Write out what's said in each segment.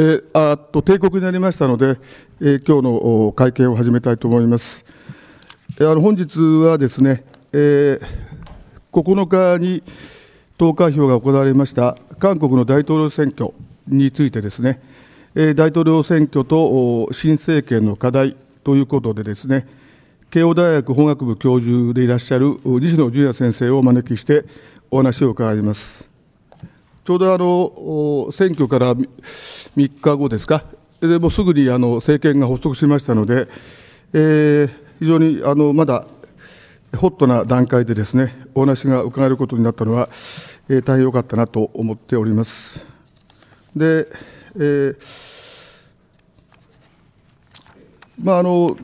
えー、あと定刻になりましたので、えー、今日の会見を始めたいと思います。えー、あの本日はですね、えー、9日に投開票が行われました韓国の大統領選挙についてですね、えー、大統領選挙と新政権の課題ということでですね、慶応大学法学部教授でいらっしゃる西野純也先生をお招きしてお話を伺います。ちょうどあの選挙から3日後ですか、でもすぐにあの政権が発足しましたので、えー、非常にあのまだホットな段階でですねお話が伺えることになったのは、えー、大変良かったなと思っております。で、えー、まああの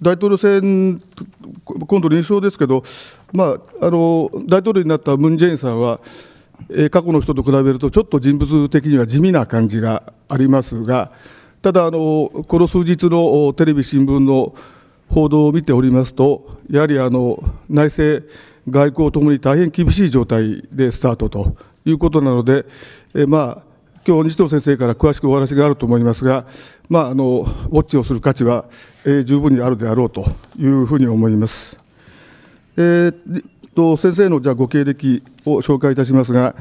大統領選、今度、臨床ですけど、まああの、大統領になったムン・ジェインさんは、え過去の人と比べるとちょっと人物的には地味な感じがありますがただあのこの数日のテレビ新聞の報道を見ておりますとやはりあの内政外交ともに大変厳しい状態でスタートということなので、えまあ今日西藤先生から詳しくお話があると思いますが、まあ、あのウォッチをする価値は、えー、十分にあるであろうというふうに思います。えーと先生のじゃご経歴を紹介いたしますが、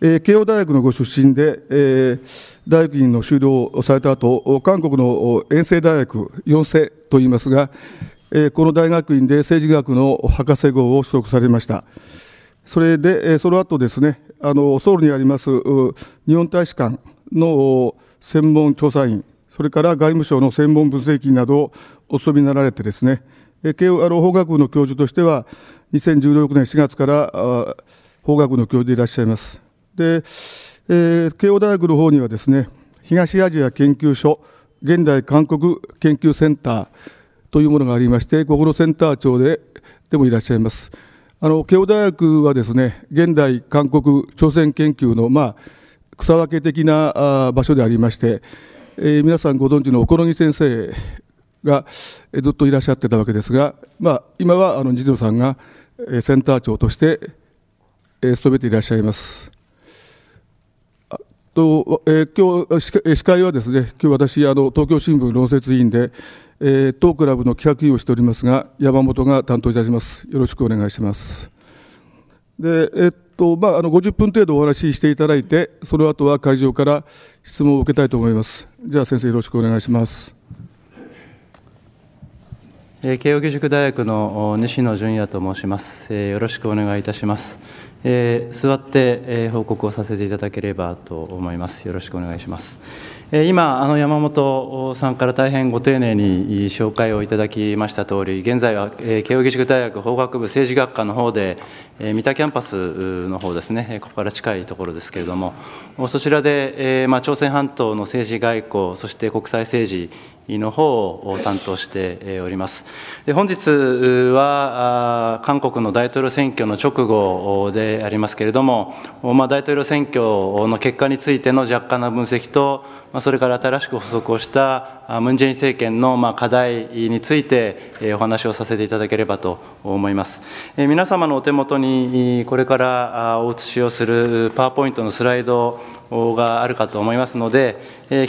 えー、慶応大学のご出身で、えー、大学院の修了をされた後韓国の遠征大学4世といいますが、えー、この大学院で政治学の博士号を取得されました。それで、えその後ですねあのソウルにあります日本大使館の専門調査員、それから外務省の専門分析員などをお勤めになられてですね、慶応あの法学部の教授としては、2016年4月から法学の教授でいらっしゃいます。で、えー、慶応大学の方にはですね、東アジア研究所現代韓国研究センターというものがありまして、小室センター長ででもいらっしゃいます。あの慶応大学はですね、現代韓国朝鮮研究の、まあ、草分け的な場所でありまして、えー、皆さんご存知の小此木先生がずっといらっしゃってたわけですが、まあ、今はあの二条さんがセンター長として勤めていらっしゃいます。と、えー、今日司会はですね、今日私あの東京新聞論説委員で、えー、当クラブの企画委員をしておりますが、山本が担当いたします。よろしくお願いします。で、えっとまああの50分程度お話ししていただいて、その後は会場から質問を受けたいと思います。じゃあ先生よろしくお願いします。慶應義塾大学の西野純也と申します、えよろしくお願いいたします、え座って、え報告をさせていただければと思いますよろしくお願いします、え今あの山本さんから大変ご丁寧に紹介をいただきました通り現在は、え慶應義塾大学法学部政治学科の方で、え三田キャンパスの方ですねここから近いところですけれどもそちらで、えまあ、朝鮮半島の政治外交そして国際政治の方を担当しております。本日は韓国の大統領選挙の直後でありますけれども、まあ、大統領選挙の結果についての若干な分析と、まあ、それから新しく補足をしたムン・ジェイン政権の課題についてお話をさせていただければと思います。皆様のお手元にこれからお写しをするパワーポイントのスライドがあるかと思いますので、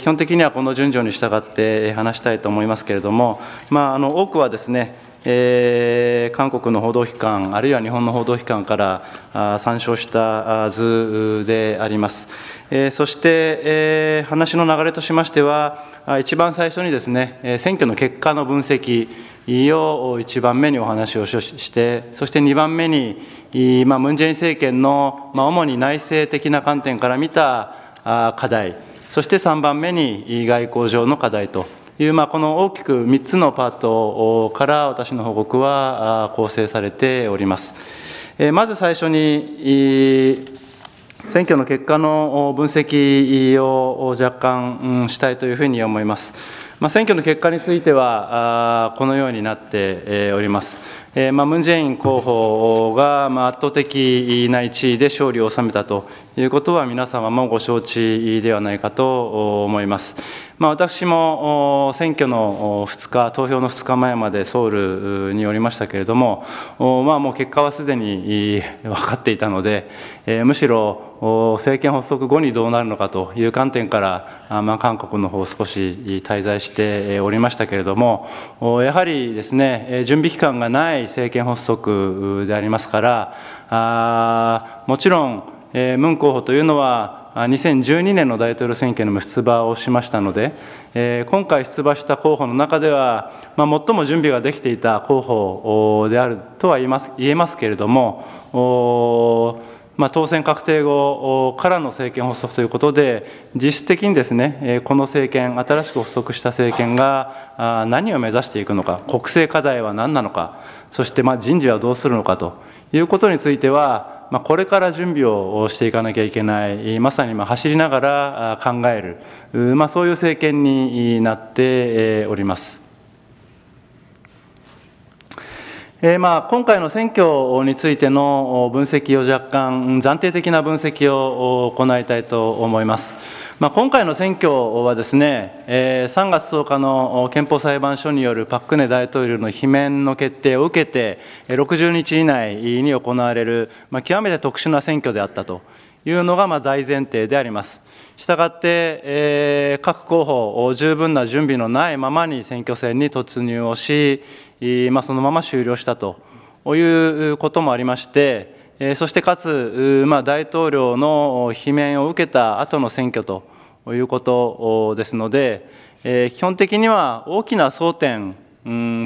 基本的にはこの順序に従って話したいと思いますけれども、まあ、あの多くはですね、えー、韓国の報道機関、あるいは日本の報道機関から参照した図であります。えー、そして、えー、話の流れとしましては、一番最初にですね選挙の結果の分析を1番目にお話をしてそして2番目に、ムン・ジェイン政権の、ま主に内政的な観点から見た課題そして3番目に外交上の課題という、まあ、この大きく3つのパートから私の報告は構成されております。まず最初に選挙の結果の分析を若干したいというふうに思います。まあ、選挙の結果については、このようになっております。ムン・ジェイン候補が圧倒的な1位で勝利を収めたということは皆様もご承知ではないかと思います。まあ、私も選挙の2日、投票の2日前までソウルにおりましたけれども、まあ、もう結果はすでに分かっていたので、むしろ政権発足後にどうなるのかという観点から、まあ、韓国の方少し滞在しておりましたけれども、やはりですね、準備期間がない政権発足でありますから、もちろん、ムン候補というのは、2012年の大統領選挙にも出馬をしましたので、今回出馬した候補の中では、最も準備ができていた候補であるとは言えますけれども、当選確定後からの政権発足ということで、実質的にですね、この政権、新しく発足した政権が何を目指していくのか、国政課題は何なのか、そしてま人事はどうするのかということについては、まあ、これから準備をしていかなきゃいけないまさにま走りながら考える、まあ、そういう政権になっております。えー、まあ今回の選挙についての分析を若干暫定的な分析を行いたいと思います。まあ、今回の選挙はですね、えー、3月10日の憲法裁判所によるパク・クネ大統領の罷免の決定を受けて、60日以内に行われる、まあ、極めて特殊な選挙であったというのがまあ大前提であります。したがって、えー、各候補、十分な準備のないままに選挙戦に突入をし、まあ、そのまま終了したということもありまして、そしてかつ、まあ、大統領の罷免を受けた後の選挙ということですので、基本的には大きな争点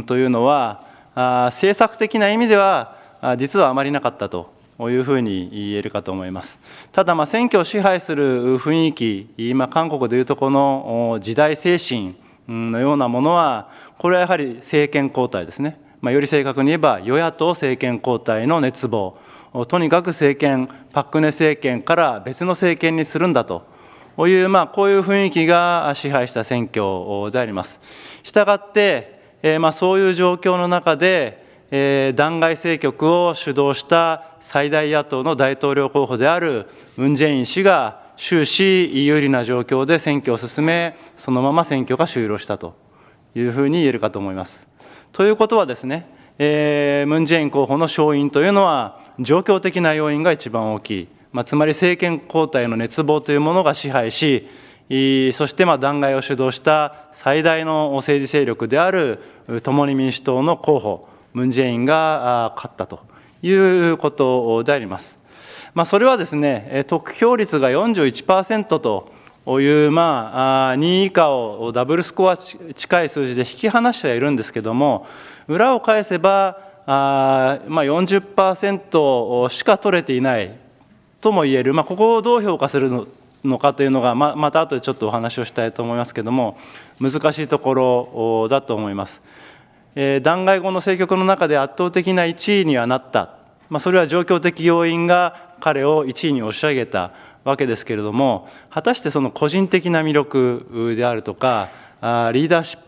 というのは、政策的な意味では、実はあまりなかったというふうに言えるかと思います。ただ、ま選挙を支配する雰囲気、今、韓国でいうとこの時代精神のようなものは、これはやはり政権交代ですね。まあ、より正確に言えば、与野党政権交代の熱望。とにかく政権、パク・クネ政権から別の政権にするんだという、まあ、こういう雰囲気が支配した選挙であります。したがって、えー、まあ、そういう状況の中で、えー、弾劾政局を主導した最大野党の大統領候補であるムン・ジェイン氏が終始有利な状況で選挙を進め、そのまま選挙が終了したというふうに言えるかと思います。ということはですね、えムン・ジェイン候補の勝因というのは、状況的な要因が一番大きい、まあ、つまり政権交代の熱望というものが支配し、そしてまあ弾劾を主導した最大の政治勢力である共に民主党の候補、ムン・ジェインが勝ったということであります。まあ、それはですね、得票率が41%という、まあ、2位以下をダブルスコア近い数字で引き離してはいるんですけども、裏を返せば、あまあ、40%しか取れていないともいえる、まあ、ここをどう評価するののかというのがままた後でちょっとお話をしたいと思いますけれども難しいところだと思います、えー、弾劾後の政局の中で圧倒的な1位にはなった、まあ、それは状況的要因が彼を1位に押し上げたわけですけれども果たしてその個人的な魅力であるとかリーダーシッ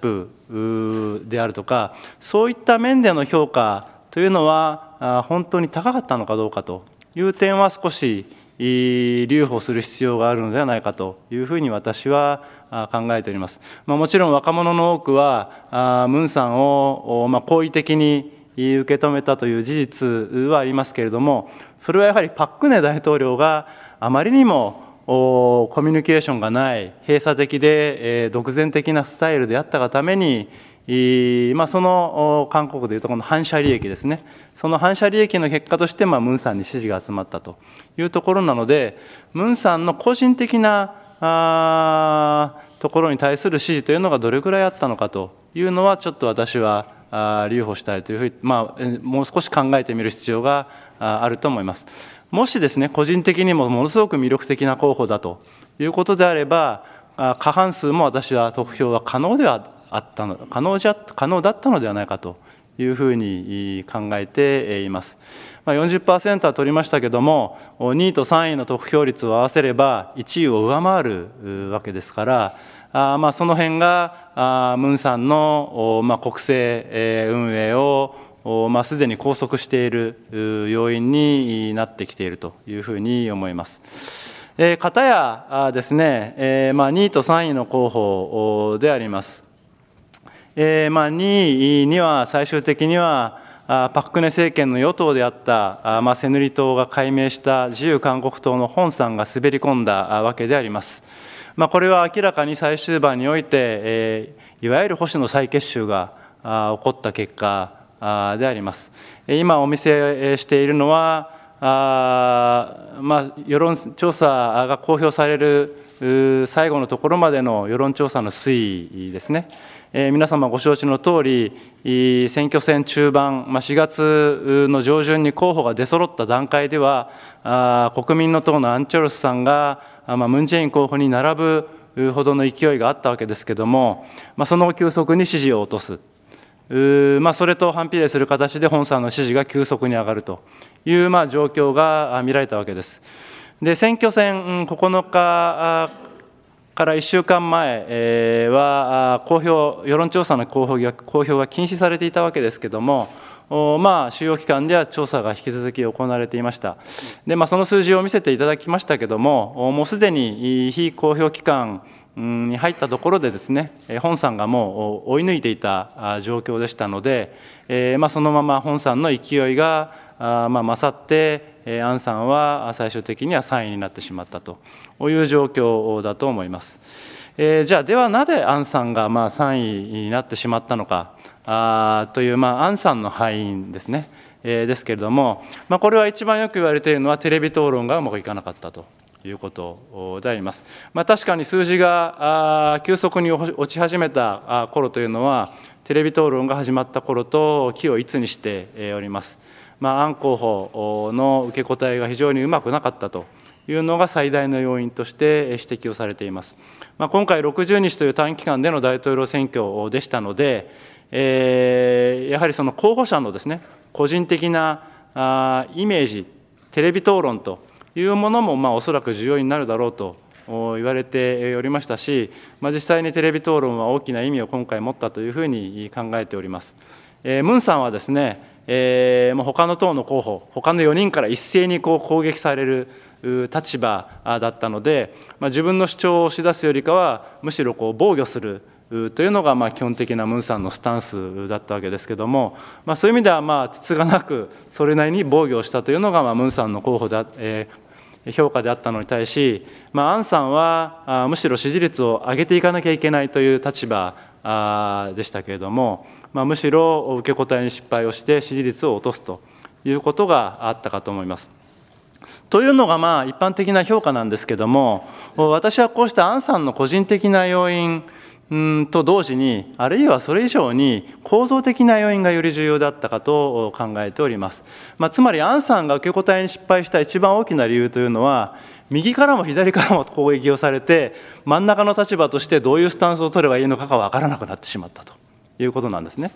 プであるとかそういった面での評価というのは本当に高かったのかどうかという点は少し留保する必要があるのではないかというふうに私は考えております。まあ、もちろん若者の多くはムンさんをま好意的に受け止めたという事実はありますけれどもそれはやはりパク・クネ大統領があまりにもコミュニケーションがない閉鎖的で独善的なスタイルであったがためにその韓国でいうとこの反射利益ですね、その反射利益の結果として、まムンさんに支持が集まったというところなので、ムンさんの個人的なあところに対する支持というのがどれくらいあったのかというのは、ちょっと私は留保したいというふうに、まあ、もう少し考えてみる必要があると思います。もしですね、個人的にもものすごく魅力的な候補だということであれば、過半数も私は得票は可能ではあったの可能じゃ可能だったのではないかというふうに考えています。まあ、40%は取りましたけども、2位と3位の得票率を合わせれば、1位を上回るわけですから、あまあ、その辺がムンさんの、まあ、国政、運営をまあ、すでに拘束している要因になってきているというふうに思います。えー、片やですね、えーまあ、2位と3位の候補であります。えーまあ、2位には最終的にはパク・クネ政権の与党であったまあ、セヌリ党が解明した自由韓国党のホンさんが滑り込んだわけであります。まあ、これは明らかに最終盤において、えー、いわゆる保守の再結集が起こった結果であります。今お見せしているのはあ、まあ、世論調査が公表される最後のところまでの世論調査の推移ですね。えー、皆様ご承知の通り、選挙戦中盤、まあ、4月の上旬に候補が出揃った段階では、あ国民の党のアン・チョルスさんが、ムン・ジェイン候補に並ぶほどの勢いがあったわけですけども、まあ、その急速に支持を落とす、まあ、それと反比例する形で本さんの支持が急速に上がるというまあ状況が見られたわけです。で選挙戦9日から1週間前は公表世論調査の公表が公表が禁止されていたわけですけどもまあ、主要機関では調査が引き続き行われていました。で、まあ、その数字を見せていただきましたけども、もうすでに非公表機関に入ったところでですね、本さんがもう追い抜いていた状況でしたので、まあ、そのまま本さんの勢いが、まあ、勝って、アンさんは最終的には3位になってしまったという状況だと思います。じゃあ、ではなぜアンさんがまあ3位になってしまったのか。あという、まあ、アンさんの敗因ですね、えー、ですけれども、まあ、これは一番よく言われているのはテレビ討論がうまくいかなかったということであります。まあ、確かに数字が急速に落ち始めた頃というのは、テレビ討論が始まった頃と、期を一にしております。まあ、アン候補の受け答えが非常にうまくなかったというのが最大の要因として指摘をされています。まあ、今回、60日という短期間での大統領選挙でしたので、えー、やはりその候補者のですね個人的なあイメージ、テレビ討論というものも、まあ、おそらく重要になるだろうと言われておりましたし、まあ、実際にテレビ討論は大きな意味を今回持ったというふうに考えております。えー、ムンさんはですね、えー、他の党の候補、他の4人から一斉にこう攻撃される立場だったので、まあ、自分の主張を押し出すよりかは、むしろこう防御する。というのがまあ基本的なムンさんのスタンスだったわけですけども、まあ、そういう意味ではまあつつがなくそれなりに防御したというのがまあムンさんの候補だ、えー、評価であったのに対し、まあ、アンさんはあむしろ支持率を上げていかなきゃいけないという立場あでしたけれども、まあ、むしろ受け答えに失敗をして支持率を落とすということがあったかと思います。というのがまあ一般的な評価なんですけれども私はこうしたアンさんの個人的な要因うんと同時にあるいはそれ以上に構造的な要因がより重要だったかと考えております、まあ、つまりアンさんが受け答えに失敗した一番大きな理由というのは右からも左からも攻撃をされて真ん中の立場としてどういうスタンスを取ればいいのかが分からなくなってしまったということなんですね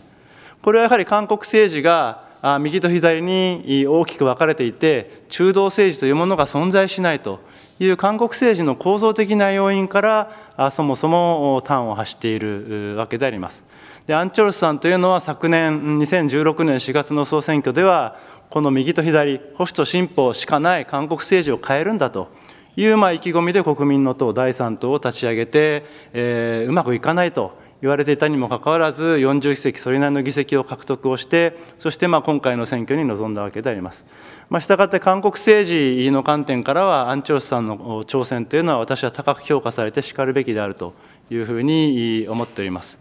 これはやはり韓国政治が右と左に大きく分かれていて中道政治というものが存在しないという韓国政治の構造的な要因からそもそも端を発しているわけであります。でアン・チョルスさんというのは昨年2016年4月の総選挙ではこの右と左保守と進歩しかない韓国政治を変えるんだというまあ意気込みで国民の党第3党を立ち上げて、えー、うまくいかないと言われていたにもかかわらず、40議席それなりの議席を獲得をして、そしてまあ今回の選挙に臨んだわけであります。まあ、したがって韓国政治の観点からは、アン・チョルスさんの挑戦というのは、私は高く評価されてしかるべきであるというふうに思っております。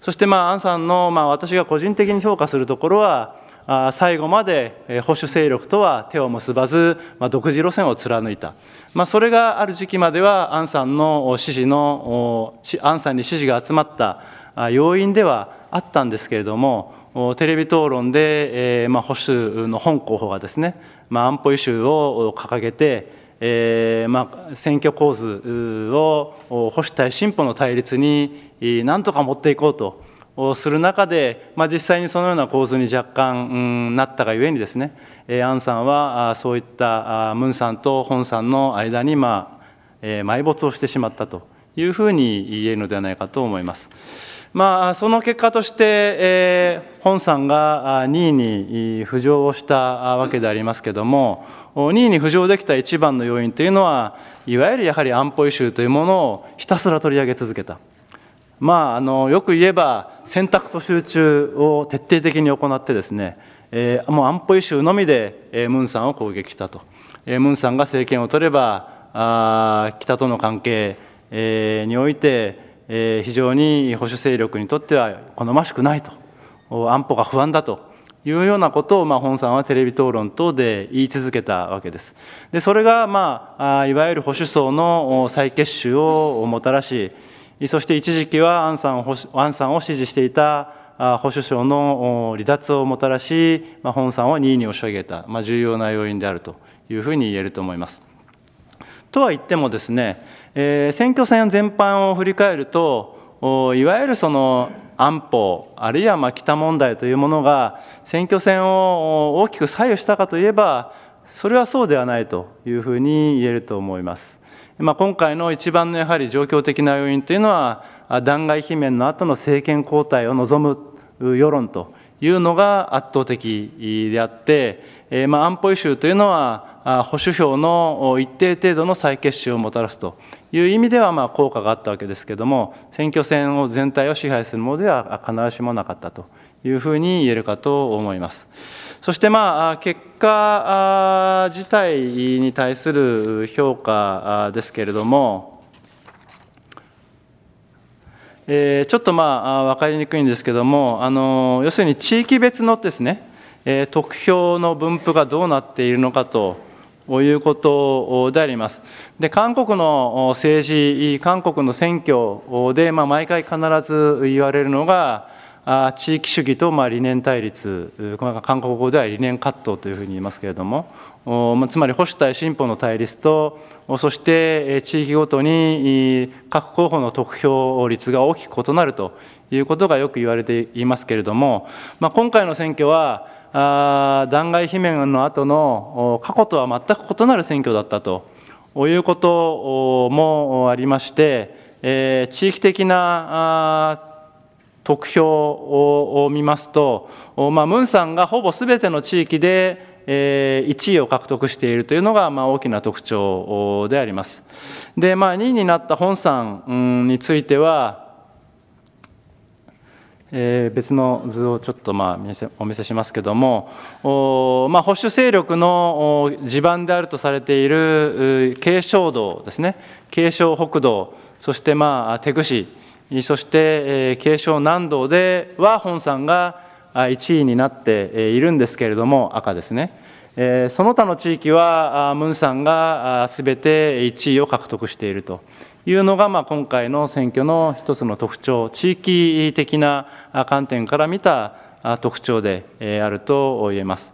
そして、まあ、アンさんの、まあ、私が個人的に評価するところは、最後まで保守勢力とは手を結ばず、まあ、独自路線を貫いた、まあ、それがある時期までは、アンさんの支持の、アンさんに支持が集まった要因ではあったんですけれども、テレビ討論で、えーまあ、保守の本候補がですね、まあ、安保イシューを掲げて、えーまあ、選挙構図を保守対進歩の対立になんとか持っていこうと。をする中で、まあ、実際にそのような構図に若干、うん、なったがゆえにですね、えー、アンさんはあそういったあムンさんとホンさんの間に、まあえー、埋没をしてしまったというふうに言えるのではないかと思います。まあ、その結果として、えー、本さんが2位に浮上をしたわけでありますけれども2位に浮上できた一番の要因というのはいわゆるやはり安保イシューというものをひたすら取り上げ続けたまあ、あのよく言えば選択と集中を徹底的に行ってですね、えー、もう安保維州のみで、えー、ムンさんを攻撃したと、えー、ムンさんが政権を取ればあ北との関係、えー、において、えー、非常に保守勢力にとっては好ましくないと安保が不安だというようなことを、まあ、本さんはテレビ討論等で言い続けたわけです。でそれが、まあ、いわゆる保守層の再結集をもたらしそして一時期はアンさんをンさんを支持していた保守省の離脱をもたらし、まあ、本さんを2位に押し上げた、まあ、重要な要因であるというふうに言えると思います。とは言ってもですね、えー、選挙戦全般を振り返るといわゆるその安保あるいはまあ北問題というものが選挙戦を大きく左右したかといえばそれはそうではないというふうに言えると思います。まあ、今回の一番のやはり状況的な要因というのは、弾劾罷免の後の政権交代を望む世論というのが圧倒的であって、えまあ、安保イシというのは、保守票の一定程度の再結集をもたらすという意味では効果があったわけですけれども、選挙戦を全体を支配するものでは必ずしもなかったというふうに言えるかと思います。そしてまあ結果自体に対する評価ですけれども、えー、ちょっとまあ分かりにくいんですけれどもあの要するに地域別のですね、えー、得票の分布がどうなっているのかということであります。で韓国の政治韓国の選挙で、まあ、毎回必ず言われるのが地域主義とまあ理念対立、韓国語では理念葛藤というふうに言いますけれども、つまり保守対進歩の対立と、そして地域ごとに各候補の得票率が大きく異なるということがよく言われていますけれども、まあ、今回の選挙は、あ弾劾罷免の後の過去とは全く異なる選挙だったということもありまして、え地域的な得票を見ますと、まあ、ムンさんがほぼすべての地域で1位を獲得しているというのがまあ大きな特徴であります。で、まあ、2位になった本さんについては、えー、別の図をちょっとまあお見せしますけども、まあ、保守勢力の地盤であるとされている継承道ですね、継承北道、そしてまあテグ市。そして継承難度では本さんが1位になっているんですけれども赤ですねその他の地域はムンさんがすべて1位を獲得しているというのが、今回の選挙の一つの特徴地域的な観点から見た特徴であると言えます。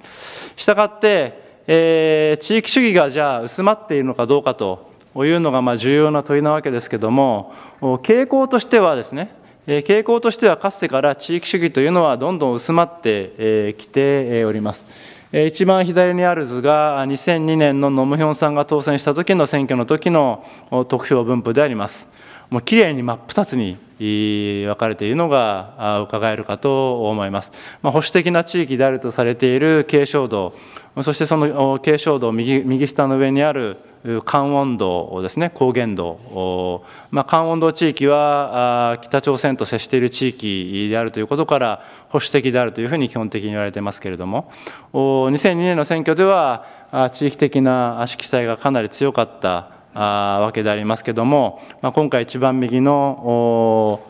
したがって、地域主義がじゃあ薄まっているのかどうかというのが重要な問いなわけですけれども傾向としてはですね傾向としてはかつてから地域主義というのはどんどん薄まってきております一番左にある図が2002年のノムヒョンさんが当選した時の選挙の時の得票分布でありますもうきれいに真っ二つに分かれているのが伺えるかと思います。まあ、保守的な地域であるとされている軽症道、そしてその軽症道右右下の上にある関温度ですね、高原道、まあ、関温度地域は北朝鮮と接している地域であるということから、保守的であるというふうに基本的に言われてますけれども、2002年の選挙では、地域的な色彩がかなり強かった。わけでありますけれども、まあ、今回一番右の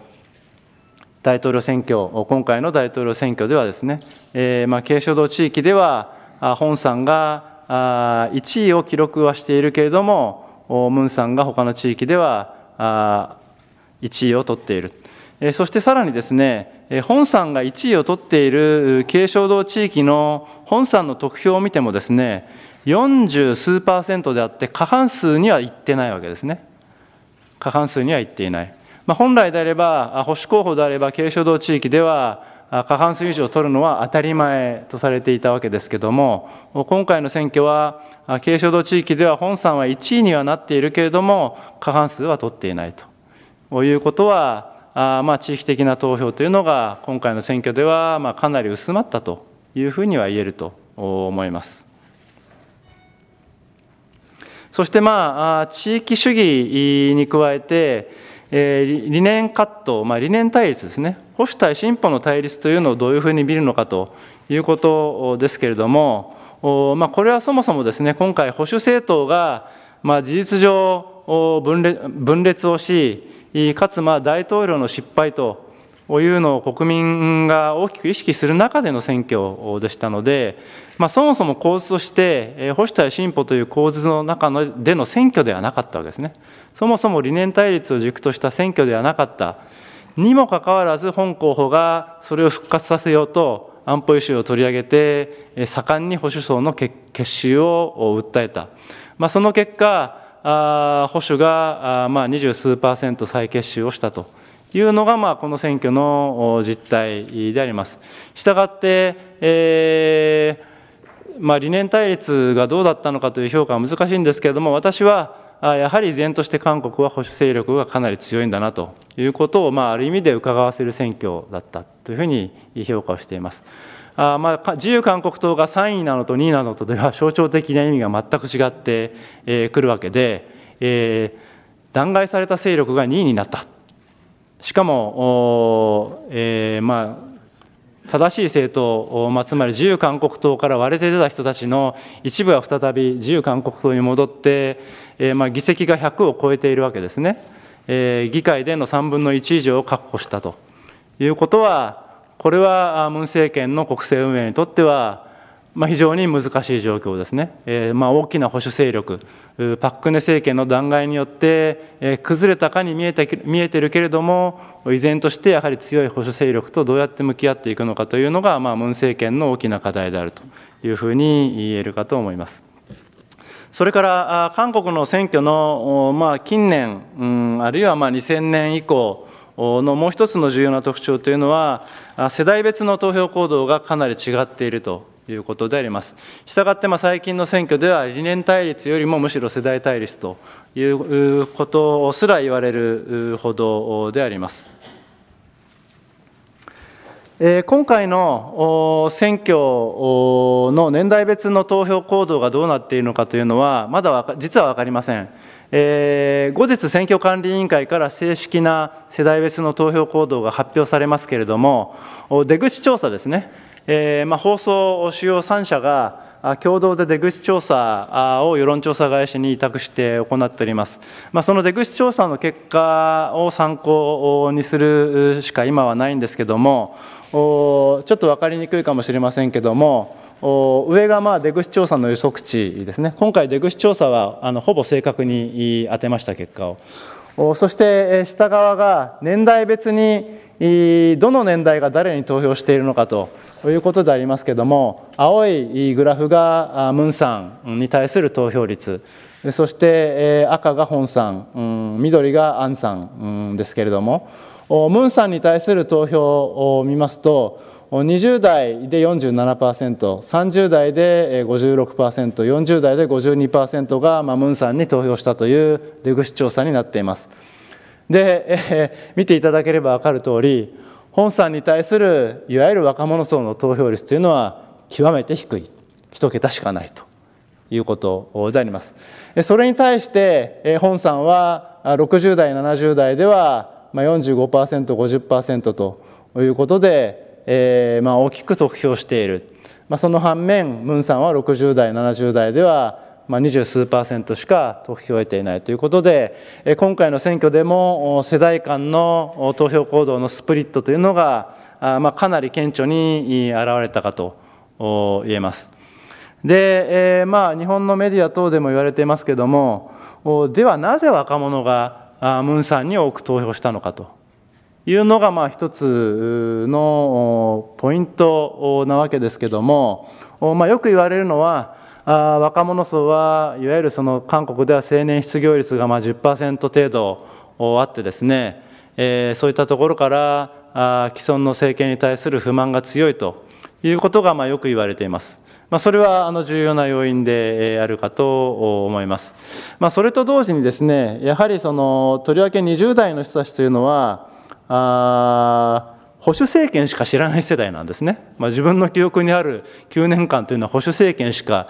大統領選挙、今回の大統領選挙ではですね、えー、まあ軽症動地域では、本さんが1位を記録はしているけれども、ムンさんが他の地域では1位を取っている。そしてさらにですね、本さんが1位を取っている軽症動地域の本さんの得票を見てもですね、40数パーセントであって過半数には行ってないわけですね過半数には行っていない、まあ、本来であれば保守候補であれば軽症道地域では過半数以上取るのは当たり前とされていたわけですけども今回の選挙は軽症道地域では本山は1位にはなっているけれども過半数は取っていないということはあまあ地域的な投票というのが今回の選挙ではまあかなり薄まったというふうには言えると思います。そしてまあ地域主義に加えて、えー、理念葛藤、まあ、理念対立ですね保守対進歩の対立というのをどういうふうに見るのかということですけれども、まあ、これはそもそもですね今回保守政党が、まあ、事実上分裂分裂をしかつまあ大統領の失敗というのを国民が大きく意識する中での選挙でしたので、まあ、そもそも構図として、保守対進歩という構図の中での選挙ではなかったわけですね。そもそも理念対立を軸とした選挙ではなかった。にもかかわらず、本候補がそれを復活させようと、安保イシーを取り上げて、盛んに保守層の結集を訴えた。まあ、その結果、保守がまあ二十数パーセント再結集をしたと。いうのが、まあ、この選挙の実態であります。したがって、えー、まあ、理念対立がどうだったのかという評価は難しいんですけれども、私はやはり依然として韓国は保守勢力がかなり強いんだなということを、まあ、ある意味で伺わせる選挙だったというふうに評価をしています。あまあ、自由韓国党が3位なのと2位なのとでは象徴的な意味が全く違ってくるわけで、えー、弾劾された勢力が2位になったしかも、えー、まあ、正しい政党、まあ、つまり自由韓国党から割れて出た人たちの一部は再び自由韓国党に戻って、えー、まあ、議席が100を超えているわけですね、えー、議会での3分の1以上を確保したということは、これはムン政権の国政運営にとっては、まあ、非常に難しい状況ですね、えーまあ、大きな保守勢力、パックネ政権の弾劾によって、えー、崩れたかに見えて見えてるけれども、依然としてやはり強い保守勢力とどうやって向き合っていくのかというのが、まあ、ムン政権の大きな課題であるというふうに言えるかと思います。それから韓国の選挙の、まあ、近年、うん、あるいはまあ2000年以降、のもう一つの重要な特徴というのは、世代別の投票行動がかなり違っているということであります。したがって、ま最近の選挙では、理念対立よりもむしろ世代対立ということすら言われるほどであります。今回の選挙の年代別の投票行動がどうなっているのかというのは、まだ実は分かりません。え後日、選挙管理委員会から正式な世代別の投票行動が発表されますけれども、出口調査ですね、えーまあ、放送主要3社が共同で出口調査を世論調査会社に委託して行っております、まあ、その出口調査の結果を参考にするしか今はないんですけどもちょっと分かりにくいかもしれませんけども上がまあ出口調査の予測値ですね今回出口調査はあのほぼ正確に当てました結果をそして下側が年代別にどの年代が誰に投票しているのかということでありますけれども青いグラフがムンさんに対する投票率そして赤がホンさん緑がアンさんですけれどもムンさんに対する投票を見ますと20代で 47%30 代で 56%40 代で52%がムンさんに投票したという出口調査になっています。で、えー、見ていただければ分かる通り本さんに対するいわゆる若者層の投票率というのは極めて低い1桁しかないということでありますそれに対して本さんは60代70代では 45%50% ということで、えーまあ、大きく得票している、まあ、その反面ムンさんは60代70代ではまあ、二十数パーセントしか投票を得ていないということで今回の選挙でも世代間の投票行動のスプリットというのが、まあ、かなり顕著に現れたかと言えます。で、えー、まあ日本のメディア等でも言われていますけどもではなぜ若者がムンさんに多く投票したのかというのがまあ一つのポイントなわけですけども、まあ、よく言われるのはあ若者層はいわゆるその韓国では青年失業率がまあ10%程度あってですね、えー、そういったところからあ既存の政権に対する不満が強いということがまあよく言われています。まあ、それはあの重要な要因であるかと思います。まあ、それと同時にですね、やはりそのとりわけ20代の人たちというのは、あ保守政権しか知らない世代なんですね、まあ、自分の記憶にある9年間というのは保守政権しか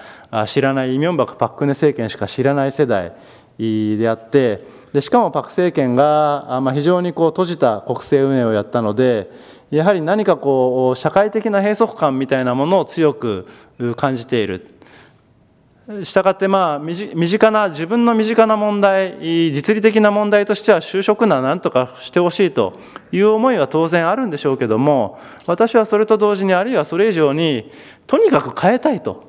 知らないイ・ミョンバク・パックネ政権しか知らない世代であってでしかもパク政権が、ま非常にこう閉じた国政運営をやったのでやはり何かこう社会的な閉塞感みたいなものを強く感じているしたがってまあ身近な自分の身近な問題実利的な問題としては就職なら何とかしてほしいという思いは当然あるんでしょうけども私はそれと同時にあるいはそれ以上にとにかく変えたいと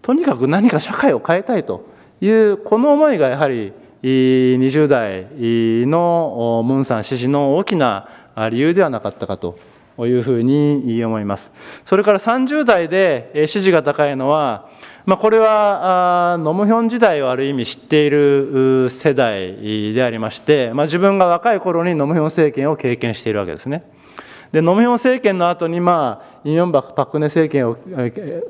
とにかく何か社会を変えたいというこの思いがやはり20代のムンさん支持の大きな理由ではなかったかとというふうに思います。それから30代で支持が高いのは、まあ、これはノムヒョン時代をある意味知っている世代でありまして、まあ、自分が若い頃にノムヒョン政権を経験しているわけですね。でノムヒョン政権の後に、まあ、イ・ミョンバク・パクネ政権を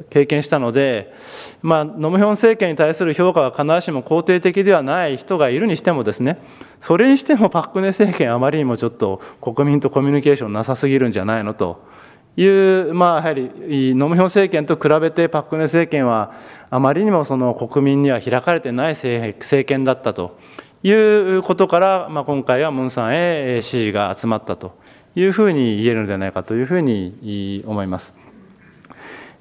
経験したので、まあ、ノムヒョン政権に対する評価は必ずしも肯定的ではない人がいるにしてもですねそれにしてもパクネ政権あまりにもちょっと国民とコミュニケーションなさすぎるんじゃないのという、まあ、やはりノムヒョン政権と比べてパク・クネ政権はあまりにもその国民には開かれてない政権だったということから、まあ、今回はムンさんへ支持が集まったというふうに言えるのではないかというふうに思います。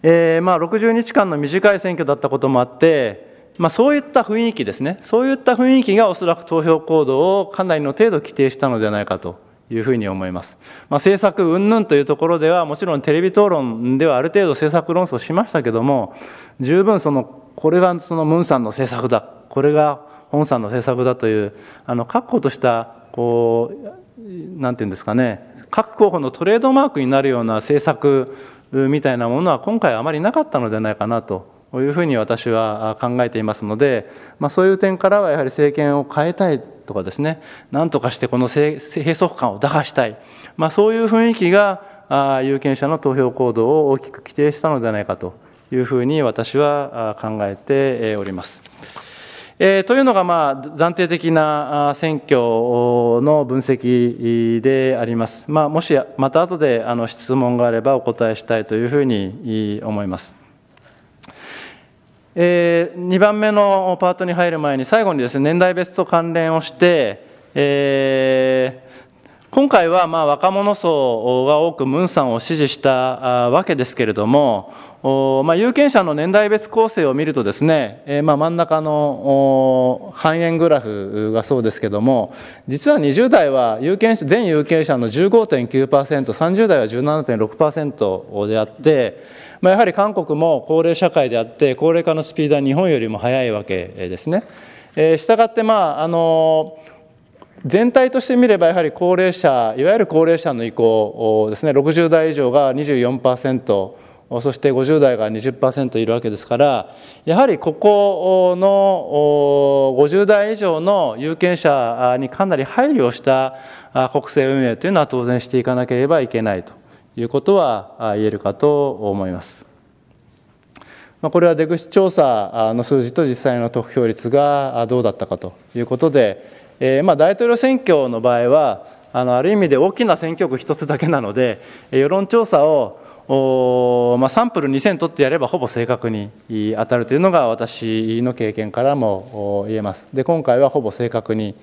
えー、まあ60日間の短い選挙だったこともあって、まあ、そういった雰囲気ですね、そういった雰囲気がおそらく投票行動をかなりの程度規定したのではないかというふうに思います。まあ、政策云々というところでは、もちろんテレビ討論ではある程度政策論争しましたけども、十分その、これがそのムンさんの政策だ、これが本さんの政策だという、あの確固とした、こう、なんていうんですかね、各候補のトレードマークになるような政策みたいなものは今回あまりなかったのではないかなというふうに私は考えていますので、まあ、そういう点からはやはり政権を変えたいとかですねなんとかしてこの閉塞感を打破したい、まあ、そういう雰囲気が有権者の投票行動を大きく規定したのではないかというふうに私は考えております。えー、というのが、まあ、暫定的な選挙の分析であります、まあ、もしまた後であの質問があればお答えしたいというふうに思います。えー、2番目のパートに入る前に最後にですね年代別と関連をして、えー今回はまあ若者層が多くムンさんを支持したわけですけれども、まあ、有権者の年代別構成を見るとですね、えー、まあ真ん中の半円グラフがそうですけども実は20代は有権者全有権者の 15.9%30 代は17.6%であって、まあ、やはり韓国も高齢社会であって高齢化のスピードは日本よりも速いわけですね。えー、したがってまああのー全体として見ればやはり高齢者いわゆる高齢者の移行ですね60代以上が24%そして50代が20%いるわけですからやはりここの50代以上の有権者にかなり配慮した国政運営というのは当然していかなければいけないということは言えるかと思います。これは出口調査の数字と実際の得票率がどうだったかということでえー、まあ、大統領選挙の場合はあのある意味で大きな選挙区1つだけなので世論調査をおまあ、サンプル2000取ってやればほぼ正確に当たるというのが私の経験からも言えますで今回はほぼ正確に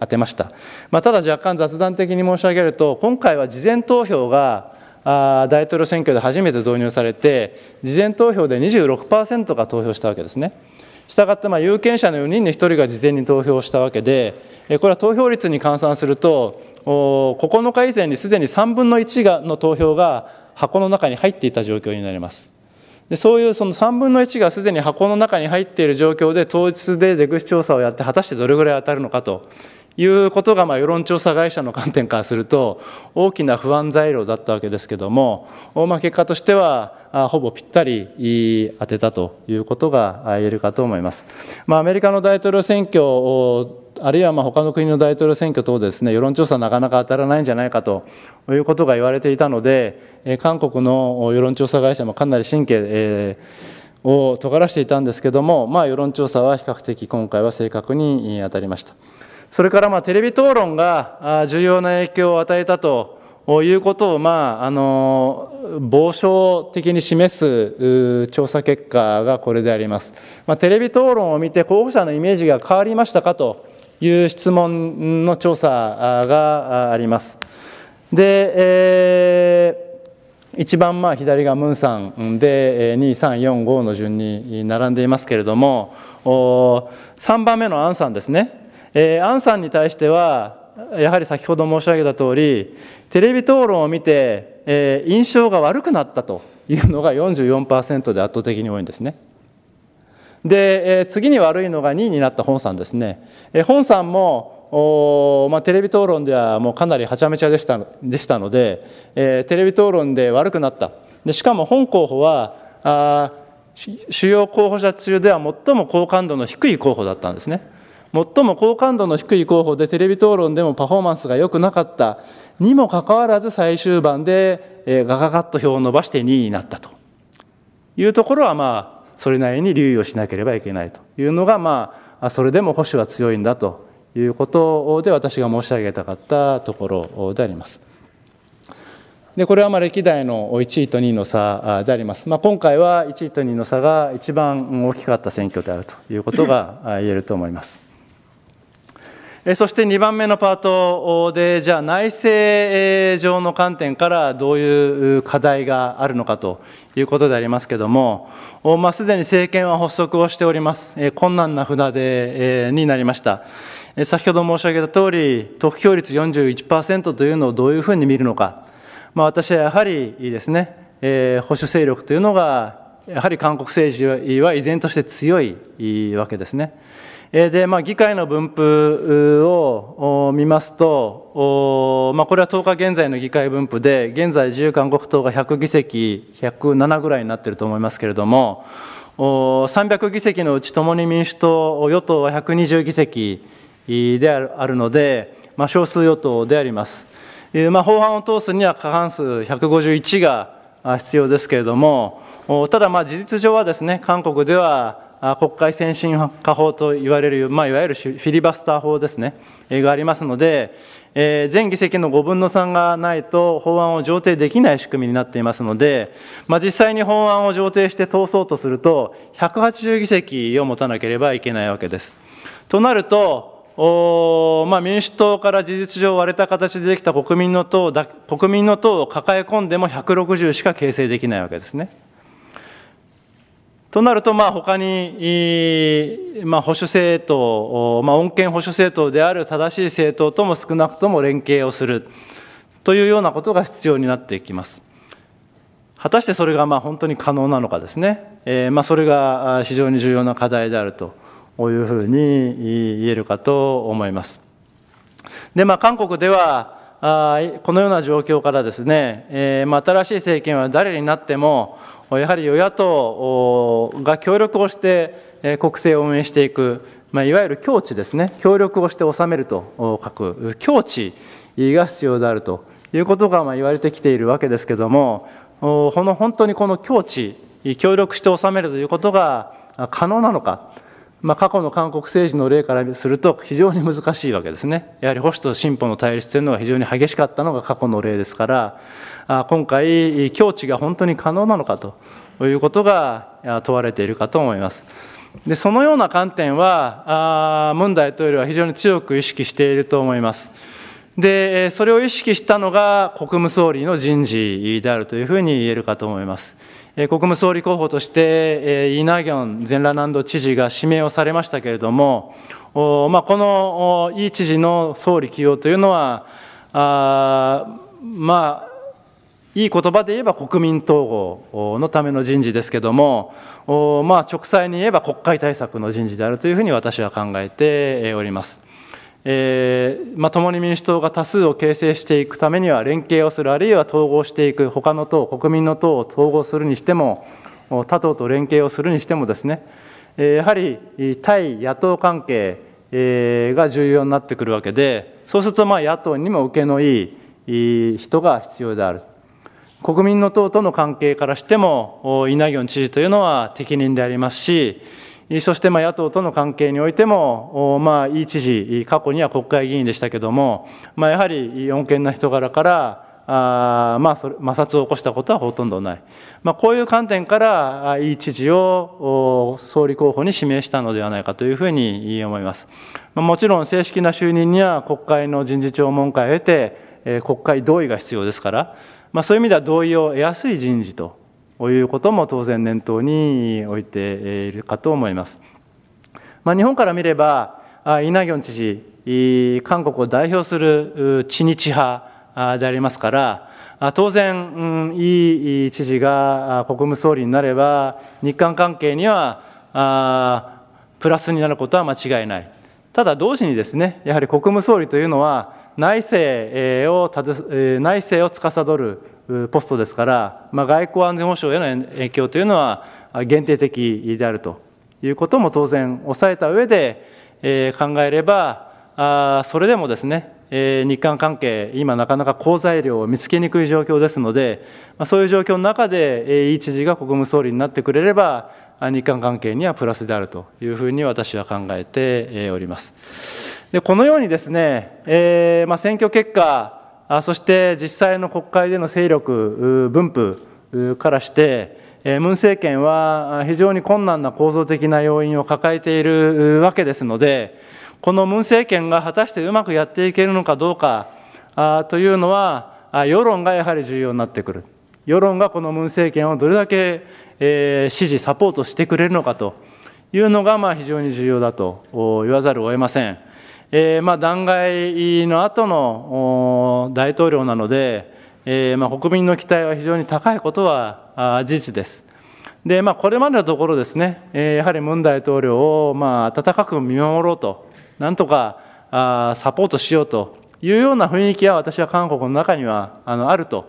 当てました、まあ、ただ若干雑談的に申し上げると今回は事前投票が大統領選挙で初めて導入されて事前投票で26%が投票したわけですねしたがってまあ有権者の4人に1人が事前に投票したわけで、これは投票率に換算すると、9日以前にすでに3分の1がの投票が箱の中に入っていた状況になります。でそういうその3分の1がすでに箱の中に入っている状況で、当日で出口調査をやって、果たしてどれぐらい当たるのかということが、まあ、世論調査会社の観点からすると、大きな不安材料だったわけですけども、まあ、結果としては、ほぼぴったり当てたということが言えるかと思います。まあ、アメリカの大統領選挙あるいはまあ他の国の大統領選挙等ですね世論調査なかなか当たらないんじゃないかということが言われていたので韓国の世論調査会社もかなり神経を尖らしていたんですけども、まあ、世論調査は比較的今回は正確に当たりましたそれからまあテレビ討論が重要な影響を与えたということをまああの傍聴的に示す調査結果がこれであります、まあ、テレビ討論を見て候補者のイメージが変わりましたかという質問の調査がありますで、えー、一番まあ左がムンさんで2345の順に並んでいますけれども3番目のアンさんですね、えー、アンさんに対してはやはり先ほど申し上げたとおりテレビ討論を見てえー、印象が悪くなったというのが44%で圧倒的に多いんですね。で、えー、次に悪いのが2位になった本さんですね。えー、本さんもおまあ、テレビ討論ではもうかなりはちゃめちゃでしたでしたので、えー、テレビ討論で悪くなったでしかも本候補はあ主要候補者中では最も好感度の低い候補だったんですね。最も好感度の低い候補でテレビ討論でもパフォーマンスが良くなかったにもかかわらず最終盤で、えガガガッと票を伸ばして2位になったというところはまあそれなりに留意をしなければいけないというのがまあそれでも保守は強いんだということで私が申し上げたかったところであります。でこれはまあ歴代の1位と2位の差であります、まあ、今回は1位と2位の差が一番大きかった選挙であるということが言えると思います。そして2番目のパートで、じゃあ内政上の観点からどういう課題があるのかということでありますけれども、まあ、すでに政権は発足をしております。困難な船出になりました。先ほど申し上げたとおり、得票率41%というのをどういうふうに見るのか。まあ、私はやはりですね、保守勢力というのが、やはり韓国政治は依然として強いわけですね。で、まあ、議会の分布を見ますと、まあ、これは10日現在の議会分布で、現在、自由韓国党が100議席、107ぐらいになっていると思いますけれども、300議席のうち、共に民主党、与党は120議席であるので、まあ、少数与党であります。まあ、法案を通すには過半数151が必要ですけれども、ただ、事実上はですね、韓国では、国会先進化法といわれる、まあ、いわゆるフィリバスター法ですね、がありますので、えー、全議席の5分の3がないと法案を上呈できない仕組みになっていますので、まあ、実際に法案を上呈して通そうとすると、180議席を持たなければいけないわけです。となると、まあ、民主党から事実上割れた形でできた国民の党国民の党を抱え込んでも160しか形成できないわけですね。となると、まあ、他に、まあ、保守政党、まあ、穏健保守政党である正しい政党とも少なくとも連携をするというようなことが必要になっていきます。果たしてそれがまあ本当に可能なのかですね、えー、まあそれが非常に重要な課題であるというふうに言えるかと思います。で、まあ、韓国ではあこのような状況からですね、えーまあ、新しい政権は誰になってもやはり与野党が協力をして国政を運営していく、まあ、いわゆる境地ですね、協力をして収めると書く、境地が必要であるということがま言われてきているわけですけども、この本当にこの境地、協力して収めるということが可能なのか、まあ、過去の韓国政治の例からすると非常に難しいわけですね。やはり保守と進歩の対立というのが非常に激しかったのが過去の例ですから、今回、境地が本当に可能なのかということが問われているかと思います。でそのような観点は、ムン大統領は非常に強く意識していると思います。で、それを意識したのが国務総理の人事であるというふうに言えるかと思います。国務総理候補として、イ・ナギョン全ラナンド知事が指名をされましたけれども、まあ、このイ知事の総理起用というのは、あまあ、いい言葉で言えば国民統合のための人事ですけれども、まあ、直裁に言えば国会対策の人事であるというふうに私は考えております。えー、まあ、共に民主党が多数を形成していくためには連携をするあるいは統合していく他の党国民の党を統合するにしても他党と連携をするにしてもですねやはり対野党関係が重要になってくるわけでそうするとまあ野党にも受けのいい人が必要である国民の党との関係からしても稲城知事というのは適任でありますしそしてま野党との関係においても、まあ、いい知事、過去には国会議員でしたけども、まあ、やはり穏健な人柄から、あまあ、それ摩擦を起こしたことはほとんどない、まあ、こういう観点からいい知事を総理候補に指名したのではないかというふうに思います、まあ、もちろん正式な就任には国会の人事聴聞会を経て、えー、国会同意が必要ですから、まあ、そういう意味では同意を得やすい人事ということも当然念頭に置いているかと思います。まあ、日本から見れば、イ・ナギョン知事、韓国を代表する知日派でありますから、当然、イ知事が国務総理になれば、日韓関係にはプラスになることは間違いない。ただ同時にですね、やはり国務総理というのは、内政を内政を司るポストですから、まあ、外交安全保障への影響というのは限定的であるということも当然抑えた上で、考えれば、それでもですね、日韓関係、今、なかなか好材料を見つけにくい状況ですので、そういう状況の中で、えー、知事が国務総理になってくれれば、日韓関係にはプラスであるというふうに私は考えております。でこのようにですね、えーまあ、選挙結果そして実際の国会での勢力分布からして、ムン政権は非常に困難な構造的な要因を抱えているわけですので、このムン政権が果たしてうまくやっていけるのかどうかというのは、世論がやはり重要になってくる、世論がこのムン政権をどれだけ支持、サポートしてくれるのかというのが非常に重要だと言わざるを得ません。えーまあ、弾劾の後の大統領なので、えーまあ、国民の期待は非常に高いことは事実です。でまあ、これまでのところですね、えー、やはりムン大統領を、まあ、温かく見守ろうと、なんとかあサポートしようというような雰囲気は私は韓国の中にはあのあると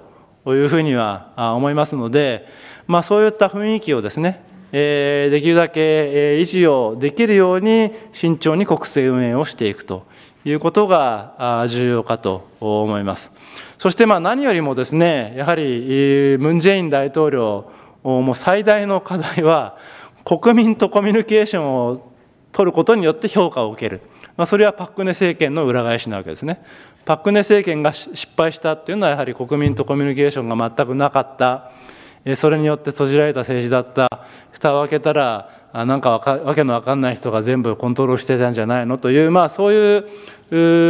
いうふうには思いますので、まあ、そういった雰囲気をですね、えー、できるだけ、え維持をできるように慎重に国政運営をしていくということが重要かと思います。そしてまあ何よりもですね、やはりムン・ジェイン大統領も最大の課題は、国民とコミュニケーションを取ることによって評価を受ける、まあ、それはパク・クネ政権の裏返しなわけですね。パク・クネ政権が失敗したっていうのは、やはり国民とコミュニケーションが全くなかった。それによって閉じられた政治だった、蓋を開けたら、なんかわけのわかんない人が全部コントロールしてたんじゃないのという、まあ、そうい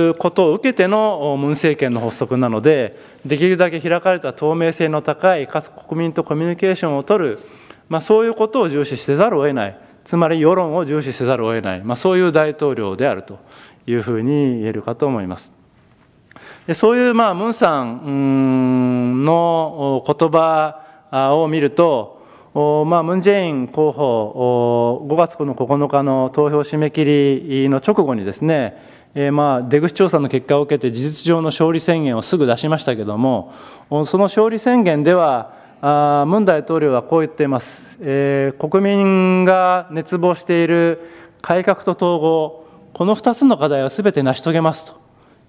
うことを受けてのムン政権の発足なので、できるだけ開かれた透明性の高い、かつ国民とコミュニケーションを取る、まあ、そういうことを重視せざるを得ない、つまり世論を重視せざるを得ない、まあ、そういう大統領であるというふうに言えるかと思います。でそういう、まあ、ムンさんの言葉を見ると、ムン・ジェイン候補、5月の9日の投票締め切りの直後にですね、えー、まあ出口調査の結果を受けて、事実上の勝利宣言をすぐ出しましたけれども、その勝利宣言では、ムン大統領はこう言っています、えー、国民が熱望している改革と統合、この2つの課題はすべて成し遂げますと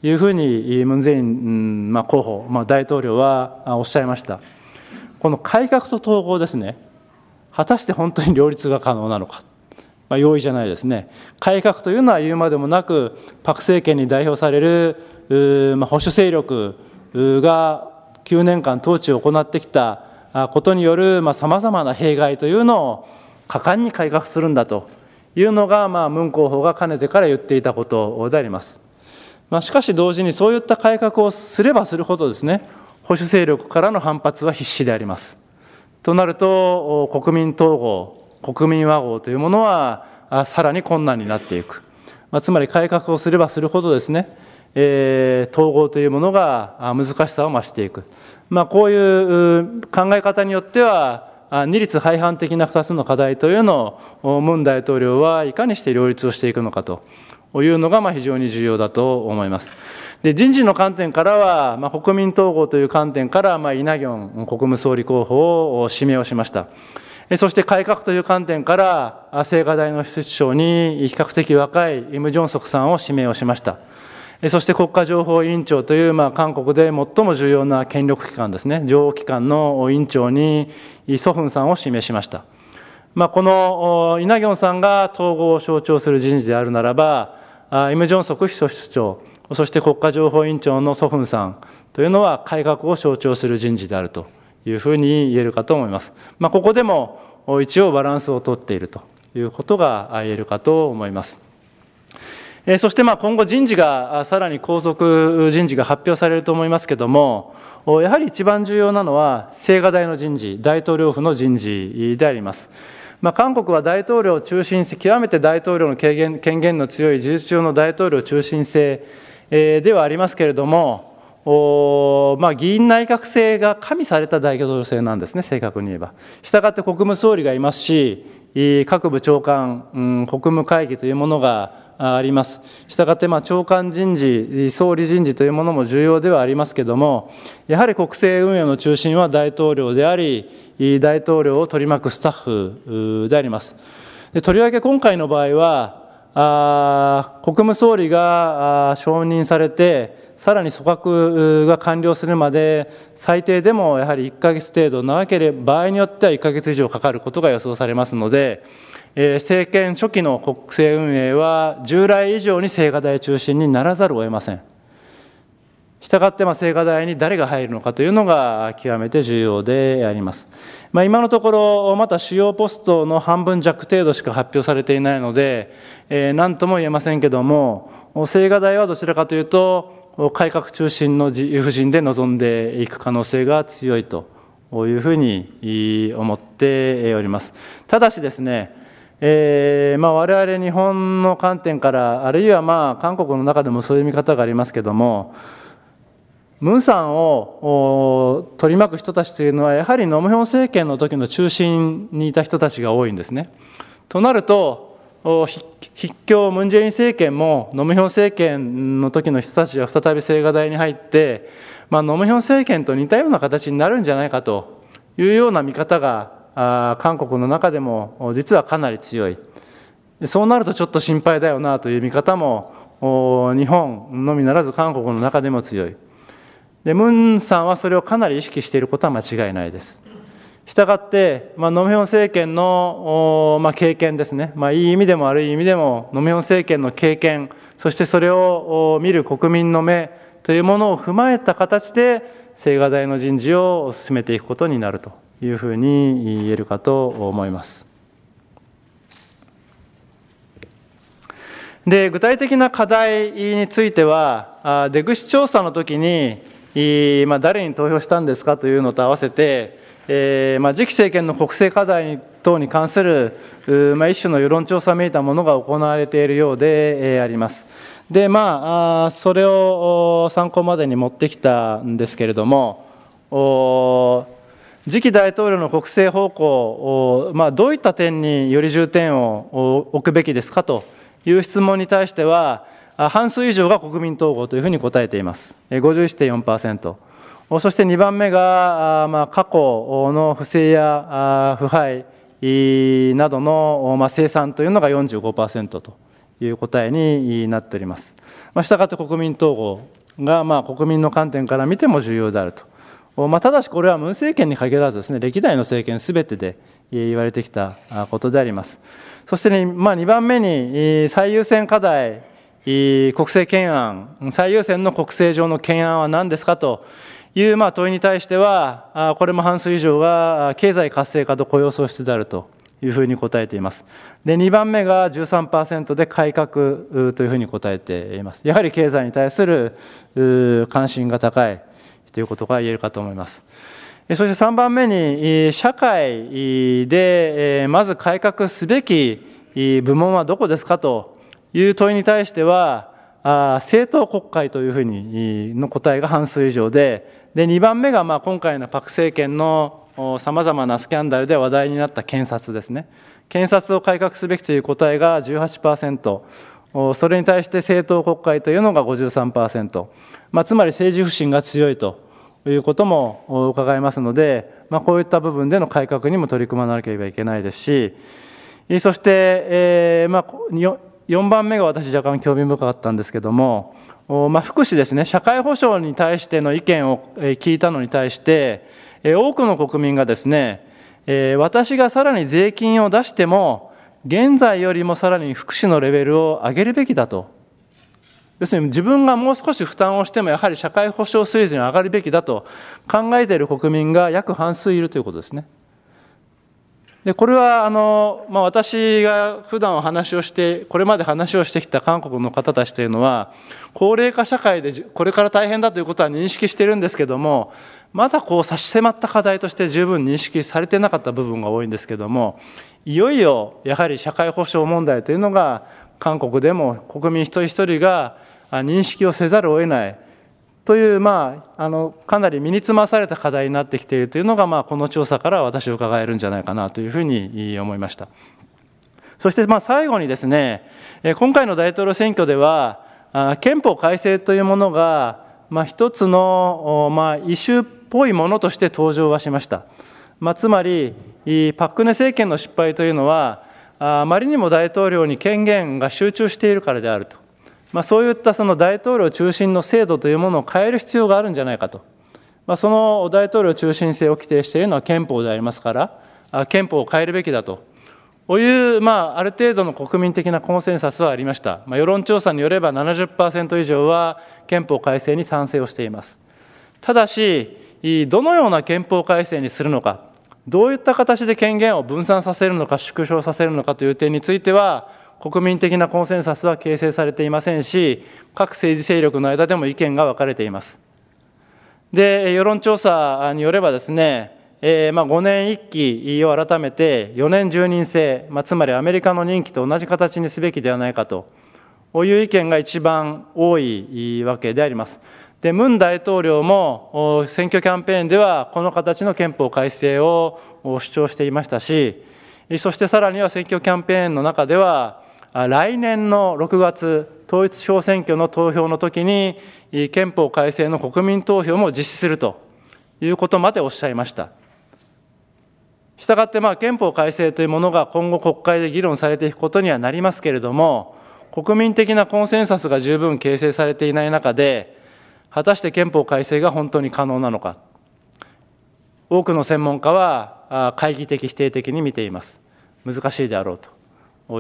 いうふうに、ムン・ジェイン、候補、まあ、大統領はおっしゃいました。この改革と統合ですね果たして本当に両立が可能なのか、まあ、容易じゃないですね改革というのは言うまでもなくパク政権に代表される、まあ、保守勢力が9年間統治を行ってきたことによるさまざ、まな弊害というのを果敢に改革するんだというのが、まあ、文候補がかねてから言っていたことであります。まあ、しかし同時にそういった改革をすればするほどですね保守勢力からの反発は必至であります。となると、国民統合、国民和合というものは、さらに困難になっていく、まあ、つまり改革をすればするほどですね、えー、統合というものが難しさを増していく、まあ、こういう考え方によっては、二律背反的な2つの課題というのを、文大統領はいかにして両立をしていくのかというのが、非常に重要だと思います。で人事の観点からは、まあ、国民統合という観点から、まあ、イ・ナギョン国務総理候補を指名をしました。そして改革という観点から、青瓦台の室長に比較的若いイム・ジョンソクさんを指名をしました。そして国家情報委員長という、まあ、韓国で最も重要な権力機関ですね、情報機関の委員長にソフンさんを指名しました。まあ、このイ・ナギョンさんが統合を象徴する人事であるならば、イム・ジョンソク秘書室長、そして国家情報委員長のソフさんというのは改革を象徴する人事であるというふうに言えるかと思います。まあ、ここでも一応バランスをとっているということが言えるかと思います。そしてまあ今後人事がさらに高速人事が発表されると思いますけれども、やはり一番重要なのは、青瓦台の人事、大統領府の人事であります。まあ、韓国は大統領中心性、極めて大統領の権限の強い事実上の大統領中心性えー、ではありますけれどもお、まあ、議員内閣制が加味された大統領制なんですね正確に言えば。したがって国務総理がいますし各部長官、うん、国務会議というものがあります。したがって、まあ、長官人事、総理人事というものも重要ではありますけれども、やはり国政運営の中心は大統領であり、大統領を取り巻くスタッフであります。でとりわけ今回の場合は、あ国務総理が承認されて、さらに組閣が完了するまで、最低でもやはり1か月程度、長ければ場合によっては1か月以上かかることが予想されますので、えー、政権初期の国政運営は、従来以上に青瓦台中心にならざるを得ません。したがって、聖火台に誰が入るのかというのが極めて重要であります。まあ、今のところ、また主要ポストの半分弱程度しか発表されていないので、えー、何とも言えませんけども、聖火台はどちらかというと、改革中心の不尽で臨んでいく可能性が強いというふうに思っております。ただしですね、えーまあ、我々日本の観点から、あるいはまあ韓国の中でもそういう見方がありますけども、ムンさんを取り巻く人たちというのは、やはりノムヒョン政権の時の中心にいた人たちが多いんですね。となると、筆境ムン・ジェイン政権もノムヒョン政権の時の人たちが再び青瓦台に入って、まあ、ノムヒョン政権と似たような形になるんじゃないかというような見方が韓国の中でも実はかなり強いそうなるとちょっと心配だよなという見方も日本のみならず韓国の中でも強いでムンさんはそれをかなり意識していることは間違いないです。したがって、まあ、ノムヒョン政権の、まあ、経験ですね、まあ、いい意味でも悪い意味でも、ノムヒョン政権の経験、そしてそれを見る国民の目というものを踏まえた形で、青瓦台の人事を進めていくことになるというふうに言えるかと思います。で具体的な課題については、出口調査の時に、誰に投票したんですかというのと合わせて、次期政権の国政課題等に関する、一種の世論調査めいたものが行われているようで、あります。で、まあ、それを参考までに持ってきたんですけれども、次期大統領の国政方向まあ、どういった点により重点を置くべきですかという質問に対しては、半数以上が国民統合というふうに答えています。51.4%。そして2番目が、まあ、過去の不正や腐敗などの、まあ、生産というのが45%という答えになっております。まあ、したがって国民統合が、まあ、国民の観点から見ても重要であると。まあ、ただしこれは文政権に限らずですね、歴代の政権すべてで言われてきたことであります。そして、ね、まあ、2番目に最優先課題国政懸案、最優先の国政上の懸案は何ですかという問いに対しては、これも半数以上が経済活性化と雇用創出であるというふうに答えています。で、2番目が13%で改革というふうに答えています。やはり経済に対する関心が高いということが言えるかと思います。そして3番目に、社会でまず改革すべき部門はどこですかという問いに対しては、政党国会というふうにの答えが半数以上で、で2番目がまあ今回のパク政権のさまざまなスキャンダルで話題になった検察ですね、検察を改革すべきという答えが18%、それに対して政党国会というのが53%、まあ、つまり政治不信が強いということも伺いますので、まあ、こういった部分での改革にも取り組まなければいけないですし、そして、えーまあ4番目が私若干興味深かったんですけども、まあ、福祉ですね社会保障に対しての意見を聞いたのに対して多くの国民がですね私がさらに税金を出しても現在よりもさらに福祉のレベルを上げるべきだと要するに自分がもう少し負担をしてもやはり社会保障水準上がるべきだと考えている国民が約半数いるということですね。でこれはあの、まあ、私が普段お話をしてこれまで話をしてきた韓国の方たちというのは高齢化社会でこれから大変だということは認識してるんですけどもまだこう差し迫った課題として十分認識されてなかった部分が多いんですけどもいよいよやはり社会保障問題というのが韓国でも国民一人一人が認識をせざるを得ないという、まあ、あのかなり身につまされた課題になってきているというのが、まあ、この調査から私を伺えるんじゃないかなというふうに思いましたそして、まあ、最後にですね今回の大統領選挙では憲法改正というものが、まあ、一つの、まあ、イシューっぽいものとして登場はしました、まあ、つまりパックネ政権の失敗というのはあまりにも大統領に権限が集中しているからであるとまあ、そういったその大統領中心の制度というものを変える必要があるんじゃないかと、まあ、その大統領中心性を規定しているのは憲法でありますから、憲法を変えるべきだという、まあ、ある程度の国民的なコンセンサスはありました、まあ、世論調査によれば70%以上は憲法改正に賛成をしています。ただし、どのような憲法改正にするのか、どういった形で権限を分散させるのか、縮小させるのかという点については、国民的なコンセンサスは形成されていませんし、各政治勢力の間でも意見が分かれています。で、世論調査によればですね、えー、まあ、5年1期を改めて4年10人制、まあ、つまりアメリカの任期と同じ形にすべきではないかという意見が一番多いわけであります。で、ムン大統領も選挙キャンペーンではこの形の憲法改正を主張していましたし、そしてさらには選挙キャンペーンの中では、来年の6月、統一地方選挙の投票の時に、憲法改正の国民投票も実施するということまでおっしゃいました。したがって、まあ、憲法改正というものが今後、国会で議論されていくことにはなりますけれども、国民的なコンセンサスが十分形成されていない中で、果たして憲法改正が本当に可能なのか、多くの専門家は懐疑的、否定的に見ています。難しいであろうと。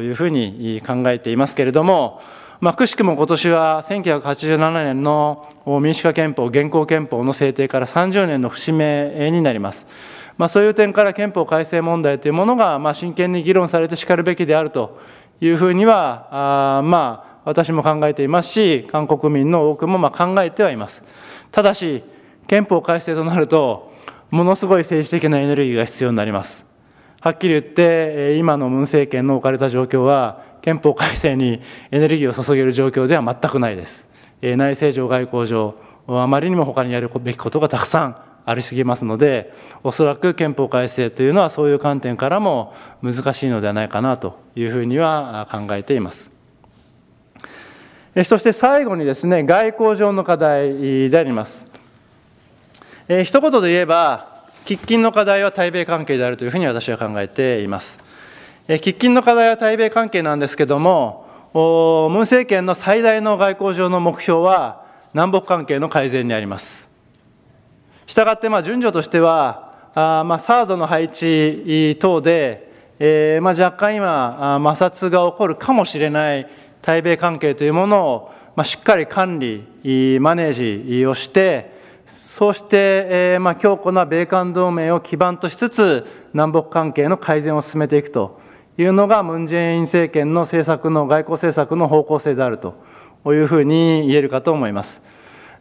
いうふうに考えていますけれども、まあ、くしくも今年は1987年の民主化憲法、現行憲法の制定から30年の節目になります。まあ、そういう点から憲法改正問題というものが、まあ、真剣に議論されてしかるべきであるというふうには、あまあ、私も考えていますし、韓国民の多くもまあ考えてはいます。ただし、憲法改正となると、ものすごい政治的なエネルギーが必要になります。はっきり言って今のムン政権の置かれた状況は憲法改正にエネルギーを注げる状況では全くないです内政上外交上あまりにも他にやるべきことがたくさんありすぎますのでおそらく憲法改正というのはそういう観点からも難しいのではないかなというふうには考えていますそして最後にですね外交上の課題であります一言で言えば喫緊の課題は対米関係であるというふうに私は考えています。喫緊の課題は対米関係なんですけども、ムン政権の最大の外交上の目標は、南北関係の改善にあります。したがって、順序としては、まあ、サードの配置等で、えーまあ、若干今、摩擦が起こるかもしれない対米関係というものを、まあ、しっかり管理、マネージをして、そうして、えー、まあ、強固な米韓同盟を基盤としつつ、南北関係の改善を進めていくというのが、ムン・ジェイン政権の政策の、外交政策の方向性であるというふうに言えるかと思います。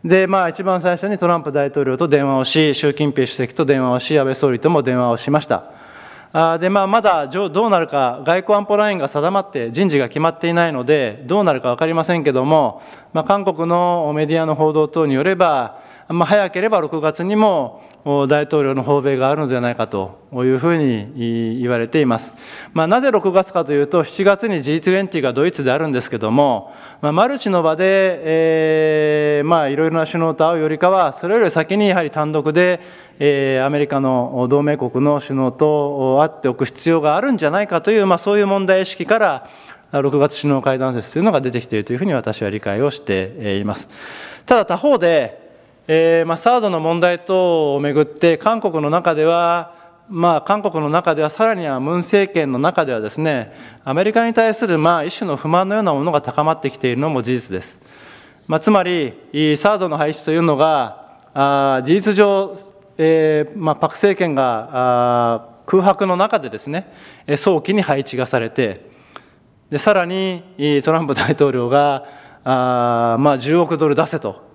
で、まあ、一番最初にトランプ大統領と電話をし、習近平主席と電話をし、安倍総理とも電話をしました。あで、まあ、まだどうなるか、外交安保ラインが定まって、人事が決まっていないので、どうなるか分かりませんけども、まあ、韓国のメディアの報道等によれば、まあ、早ければ6月にも大統領の訪米があるのではないかというふうに言われています。まあ、なぜ6月かというと、7月に G20 がドイツであるんですけども、まあ、マルチの場で、えー、まあ、いろいろな首脳と会うよりかは、それより先にやはり単独で、えー、アメリカの同盟国の首脳と会っておく必要があるんじゃないかという、まあ、そういう問題意識から、6月首脳会談説というのが出てきているというふうに私は理解をしています。ただ他方で、えー、まあ、サードの問題等をめぐって韓国の中ではまあ、韓国の中では、さらにはムン政権の中ではですね、アメリカに対する、まあ、一種の不満のようなものが高まってきているのも事実です。まあ、つまり、サードの廃止というのが、あ事実上、えーまあ、パク政権があ空白の中でですね、早期に配置がされて、でさらにトランプ大統領があ、まあ、10億ドル出せと。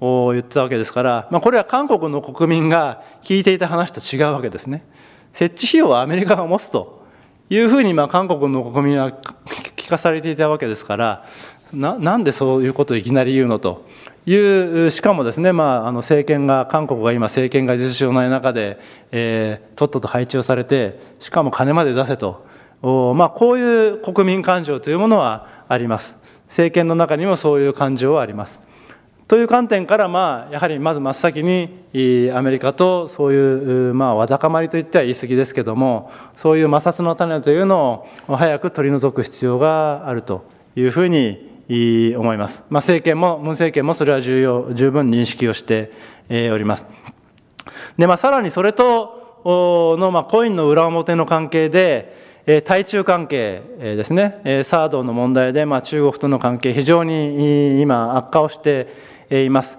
を言ったわけですから、まあ、これは韓国の国民が聞いていた話と違うわけですね。設置費用はアメリカが持つというふうにまあ韓国の国民は聞かされていたわけですからななんでそういうことをいきなり言うのというしかもですね、まあ、あの政権が韓国が今政権が事実上ない中で、えー、とっとと配置をされてしかも金まで出せとお、まあ、こういう国民感情というものはあります政権の中にもそういう感情はあります。という観点から、まあ、やはりまず真っ先にアメリカとそういう、まあ、わだかまりといっては言い過ぎですけどもそういう摩擦の種というのを早く取り除く必要があるというふうに思います、まあ、政権も文政権もそれは重要十分認識をしておりますで、まあ、さらにそれとの、まあ、コインの裏表の関係で対中関係ですね、サードの問題で、まあ、中国との関係、非常に今、悪化をしています。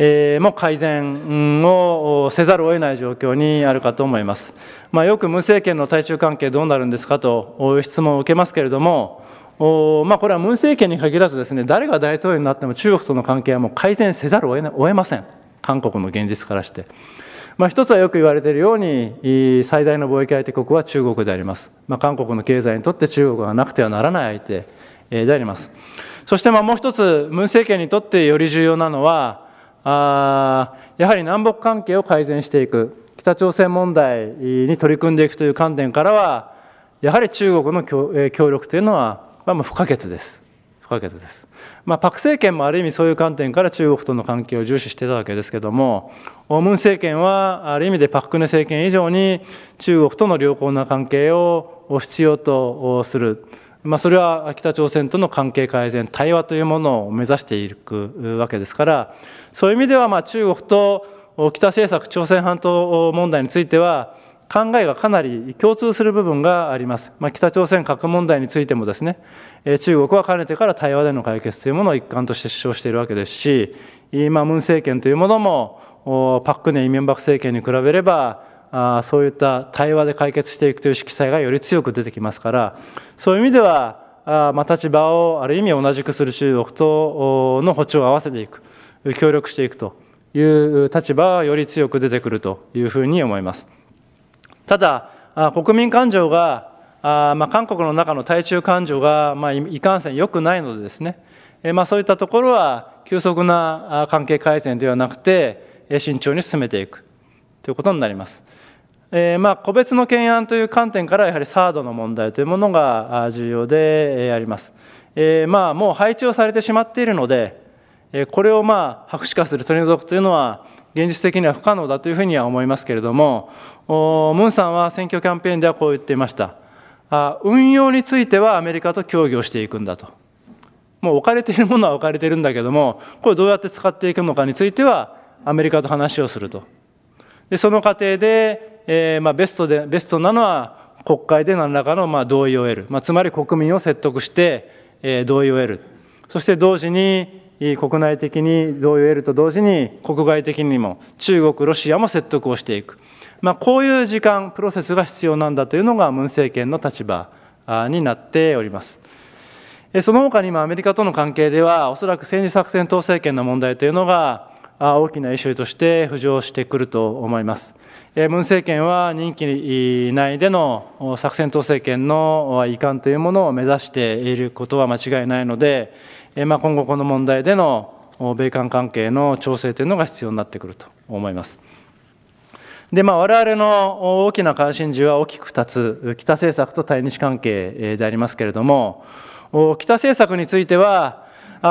えー、も改善をせざるを得ない状況にあるかと思います。まあ、よく無政権の対中関係どうなるんですかという質問を受けますけれども、おまあ、これはムン政権に限らずですね、誰が大統領になっても中国との関係はもう改善せざるを得ません。韓国の現実からして。まあ、一つはよく言われているように、最大の貿易相手国は中国であります。まあ、韓国の経済にとって中国がなくてはならない相手であります。そしてまあもう一つ、文政権にとってより重要なのは、あやはり南北関係を改善していく、北朝鮮問題に取り組んでいくという観点からは、やはり中国の協力というのは、まあ、もう不可欠です。不可欠です。まあ、パク政権もある意味そういう観点から中国との関係を重視してたわけですけども、ムン政権はある意味でパククネ政権以上に中国との良好な関係を必要とする。まあ、それは北朝鮮との関係改善、対話というものを目指していくわけですから、そういう意味ではまあ中国と北政策、朝鮮半島問題については、考えがかなり共通する部分があります。まあ、北朝鮮核問題についてもですね、中国はかねてから対話での解決というものを一貫として主張しているわけですし、今、ムン政権というものも、パク・クネイ・ミョンバク政権に比べれば、あそういった対話で解決していくという色彩がより強く出てきますからそういう意味ではあ、まあ、立場をある意味同じくする中国との歩調を合わせていく協力していくという立場はより強く出てくるというふうに思います。ただ国民感情があまあ、韓国の中の対中感情が、まあ、いかんせん良くないのでですね、えまあ、そういったところは急速な関係改善ではなくて慎重に進めていくということになります。えー、まあ、個別の懸案という観点からやはりサードの問題というものが重要であります、えー、まあ、もう配置をされてしまっているのでこれをまあ白紙化する取り除くというのは現実的には不可能だというふうには思いますけれどもムンさんは選挙キャンペーンではこう言っていました運用についてはアメリカと協議をしていくんだともう置かれているものは置かれているんだけどもこれどうやって使っていくのかについてはアメリカと話をするとでその過程でえー、まあ、ベストでベストなのは国会で何らかのま同意を得る、まあ、つまり国民を説得して、え同意を得る、そして同時に国内的に同意を得ると同時に国外的にも中国、ロシアも説得をしていく、まあ、こういう時間、プロセスが必要なんだというのがムン政権の立場になっております。その他に今、アメリカとの関係では、おそらく戦時作戦統制権の問題というのが大きなイシューとして浮上してくると思います。文政権は任期内での作戦統制権の移管というものを目指していることは間違いないので、ま今後、この問題での米韓関係の調整というのが必要になってくると思います。で、まあ、我々の大きな関心事は大きく2つ、北政策と対日関係でありますけれども、北政策については、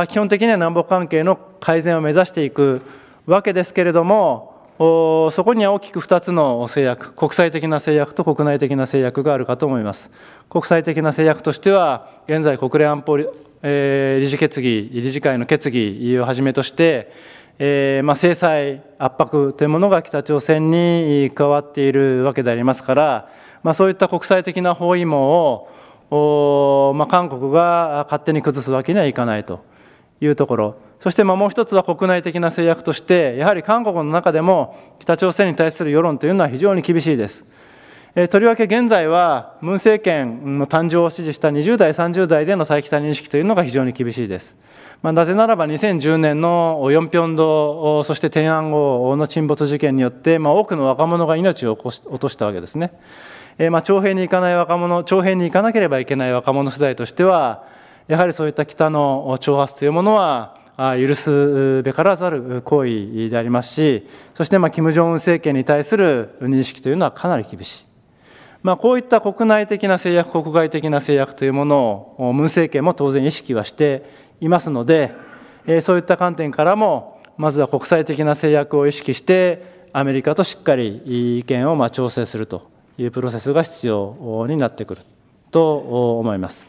基本的には南北関係の改善を目指していくわけですけれども、そこには大きく2つの制約、国際的な制約と国内的な制約があるかと思います。国際的な制約としては、現在国連安保、えー、理事決議、理事会の決議をはじめとして、えーまあ、制裁、圧迫というものが北朝鮮に加わっているわけでありますから、まあ、そういった国際的な包囲網を、まあ、韓国が勝手に崩すわけにはいかないというところ。そしてもう一つは国内的な制約として、やはり韓国の中でも北朝鮮に対する世論というのは非常に厳しいです。とりわけ現在は、ムン政権の誕生を支持した20代、30代での再北認識というのが非常に厳しいです。まあ、なぜならば2010年のヨンピョン道、そして天安号の沈没事件によって、まあ、多くの若者が命を落としたわけですね。えー、まあ徴兵に行かない若者、徴兵に行かなければいけない若者世代としては、やはりそういった北の挑発というものは、許すべからざる行為でありますしそしてまあ金正恩政権に対する認識というのはかなり厳しい、まあ、こういった国内的な制約国外的な制約というものを文政権も当然意識はしていますのでそういった観点からもまずは国際的な制約を意識してアメリカとしっかり意見をまあ調整するというプロセスが必要になってくると思います。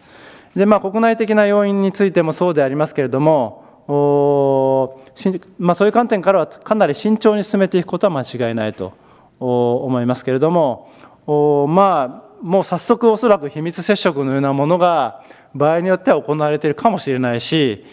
でまあ、国内的な要因についてもそうでありますけれども、まあ、そういう観点からはかなり慎重に進めていくことは間違いないと思いますけれども、まあ、もう早速おそらく秘密接触のようなものが場合によっては行われているかもしれないし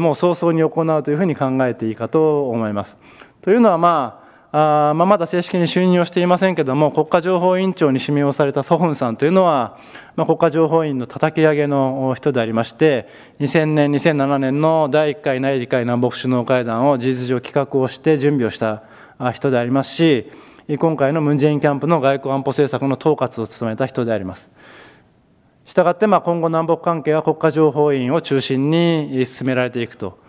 もう早々に行うというふうに考えていいかと思います。というのはまああまあ、まだ正式に就任をしていませんけども、国家情報委員長に指名をされたソホンさんというのは、まあ、国家情報院の叩き上げの人でありまして、2000年、2007年の第1回内理会南北首脳会談を事実上企画をして準備をした人でありますし、今回のムン・ジェインキャンプの外交安保政策の統括を務めた人であります。したがって、まあ、今後南北関係は国家情報院を中心に進められていくと。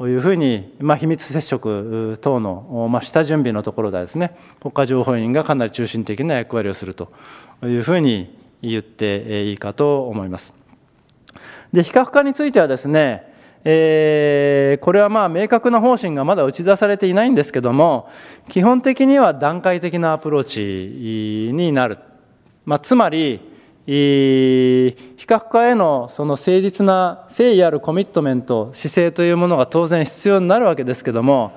いうふうに、まあ、秘密接触等の、まあ、下準備のところでですね国家情報院がかなり中心的な役割をするというふうに言っていいかと思います。で非核化についてはですねえー、これはまあ明確な方針がまだ打ち出されていないんですけども基本的には段階的なアプローチになる、まあ、つまり非核化へのその誠実な誠意あるコミットメント、姿勢というものが当然必要になるわけですけども、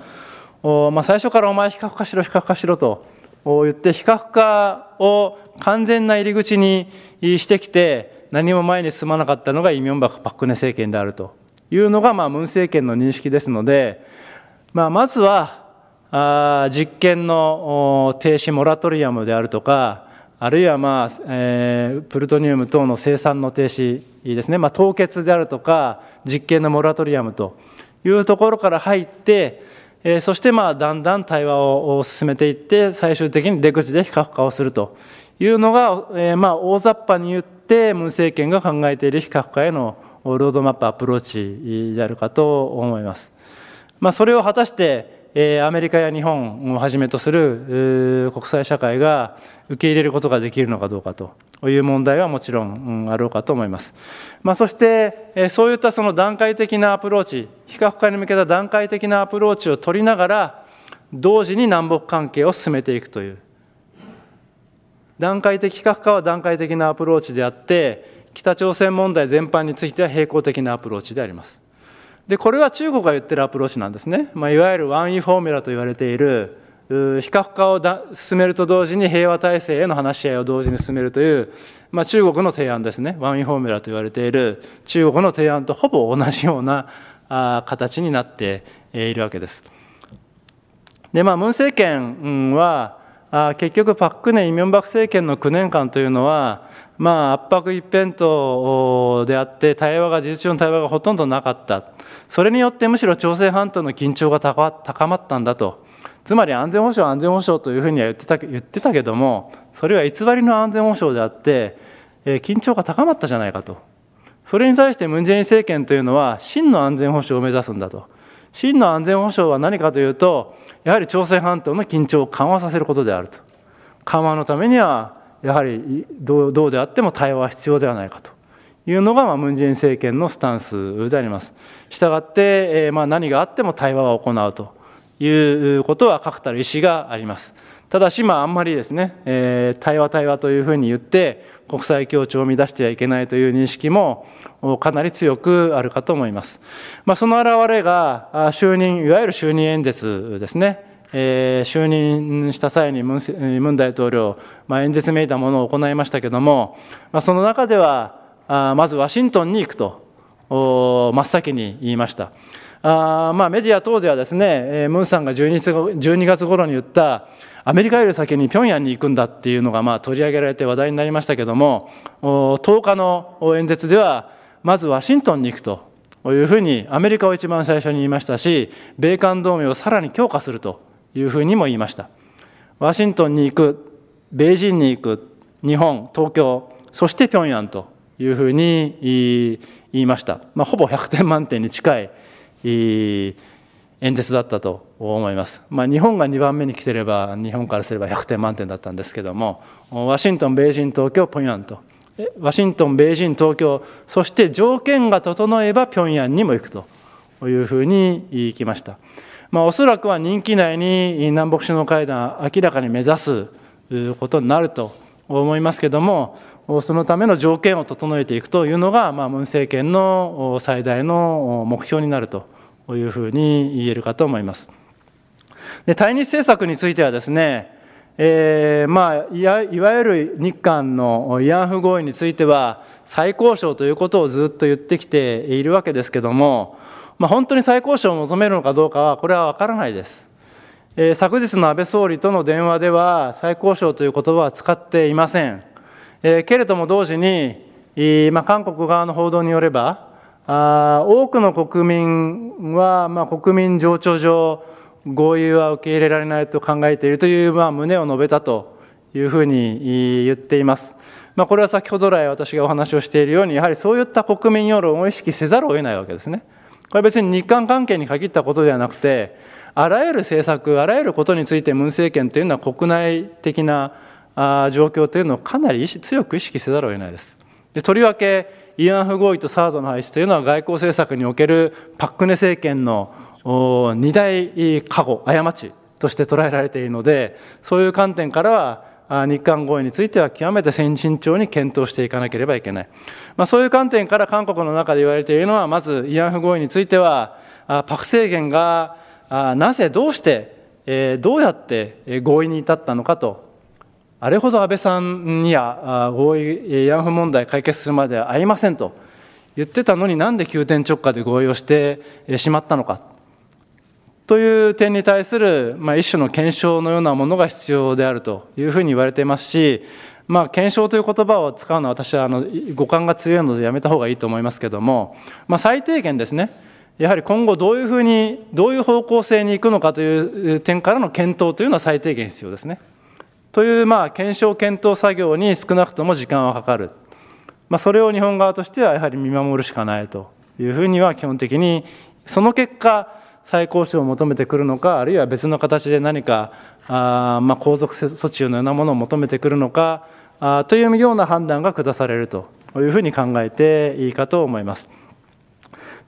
まあ、最初からお前、非核化しろ、非核化しろと言って、非核化を完全な入り口にしてきて、何も前に進まなかったのがイ・ミョンバク・パク・クネ政権であるというのが、まあ、ムン政権の認識ですので、まあ、まずは実験の停止、モラトリアムであるとか、あるいは、まあえー、プルトニウム等の生産の停止ですね、まあ、凍結であるとか実験のモラトリアムというところから入って、えー、そしてまあだんだん対話を進めていって最終的に出口で非核化をするというのが、えー、まあ大雑把に言ってムン政権が考えている非核化へのロードマップアプローチであるかと思います。まあ、それを果たしてアメリカや日本をはじめとする国際社会が受け入れることができるのかどうかという問題はもちろんあろうかと思います。まあ、そして、そういったその段階的なアプローチ、非核化に向けた段階的なアプローチを取りながら、同時に南北関係を進めていくという。段階的非核化は段階的なアプローチであって、北朝鮮問題全般については平行的なアプローチであります。でこれは中国が言ってるアプローチなんですね、まあ、いわゆるワン・イ・フォーミュラと言われている非核化を進めると同時に平和体制への話し合いを同時に進めるという、まあ、中国の提案ですねワン・イ・フォーミュラと言われている中国の提案とほぼ同じような形になっているわけです。でまあ、ムン政権は結局パク・クネイ・ミョンバク政権の9年間というのはまあ、圧迫一辺倒であって対話が事実上の対話がほとんどなかったそれによってむしろ朝鮮半島の緊張が高まったんだとつまり安全保障安全保障というふうには言ってた言ってたけどもそれは偽りの安全保障であって、えー、緊張が高まったじゃないかとそれに対してムン・ジェイン政権というのは真の安全保障を目指すんだと真の安全保障は何かというとやはり朝鮮半島の緊張を緩和させることであると緩和のためにはやはりどうであっても対話は必要ではないかというのが、まムン・ジェイン政権のスタンスであります。したがって、えまあ、何があっても対話は行うということは確たる意思があります。ただし、まあ、あんまりですね、え対話対話というふうに言って、国際協調を乱してはいけないという認識もかなり強くあるかと思います。まあ、その表れが、就任、いわゆる就任演説ですね。えー、就任した際にムン大統領、まあ、演説めいたものを行いましたけれども、まあ、その中ではあまずワシントンに行くと真っ先に言いました。あまあ、メディア等ではですね、えー、ムンさんが 12, 月ご月頃に言ったアメリカより先に平壌に行くんだっていうのがまあ取り上げられて話題になりましたけども10日の演説ではまずワシントンに行くというふうにアメリカを一番最初に言いましたし米韓同盟をさらに強化するというふうにも言いましたワシントンに行くベジンに行く日本東京そして平壌というふうに言いました、まあ、ほぼ100点満点に近い演説だったと思います、まあ、日本が2番目に来てれば日本からすれば100点満点だったんですけどもワシントンベイジン東京平壌とワシントンベイジン東京そして条件が整えば平壌にも行くというふうにいきました。まあ、おそらくは任期内に南北首脳会談、明らかに目指すことになると思いますけれども、そのための条件を整えていくというのが、まあ、文政権の最大の目標になるというふうに言えるかと思います。で対日政策についてはですね、えーまあ、いわゆる日韓の慰安婦合意については、再交渉ということをずっと言ってきているわけですけれども、まあ、本当に再交渉を望めるのかどうかは、これは分からないです。えー、昨日の安倍総理との電話では、再交渉という言葉は使っていません。えー、けれども同時に、えー、まあ、韓国側の報道によれば、あ多くの国民は、まあ、国民情緒上、合意は受け入れられないと考えているという、まあ、旨を述べたというふうに言っています。まあ、これは先ほど来私がお話をしているように、やはりそういった国民世論を意識せざるを得ないわけですね。これ別に日韓関係に限ったことではなくて、あらゆる政策、あらゆることについて文政権というのは国内的な状況というのをかなり強く意識せざるを得ないです。でとりわけ、慰安婦合意とサードの廃止というのは外交政策におけるパックネ政権の二大過誤、過ちとして捉えられているので、そういう観点からは、日韓合意については極めて先進調に検討していかなければいけない、まあ、そういう観点から韓国の中で言われているのはまず慰安婦合意についてはパク政権がなぜどうしてどうやって合意に至ったのかとあれほど安倍さんには合意慰安婦問題解決するまではありませんと言ってたのになんで急転直下で合意をしてしまったのか。という点に対する、まあ、一種の検証のようなものが必要であるというふうに言われていますし、まあ、検証という言葉を使うのは私はあの五感が強いのでやめた方がいいと思いますけども、まあ、最低限ですねやはり今後どういうふうにどういう方向性に行くのかという点からの検討というのは最低限必要ですね。というまあ検証検討作業に少なくとも時間はかかる、まあ、それを日本側としてはやはり見守るしかないというふうには基本的にその結果最高渉を求めてくるのかあるいは別の形で何かあ、まあ、後措置のようなものを求めてくるのかあというような判断が下されるというふうに考えていいかと思います。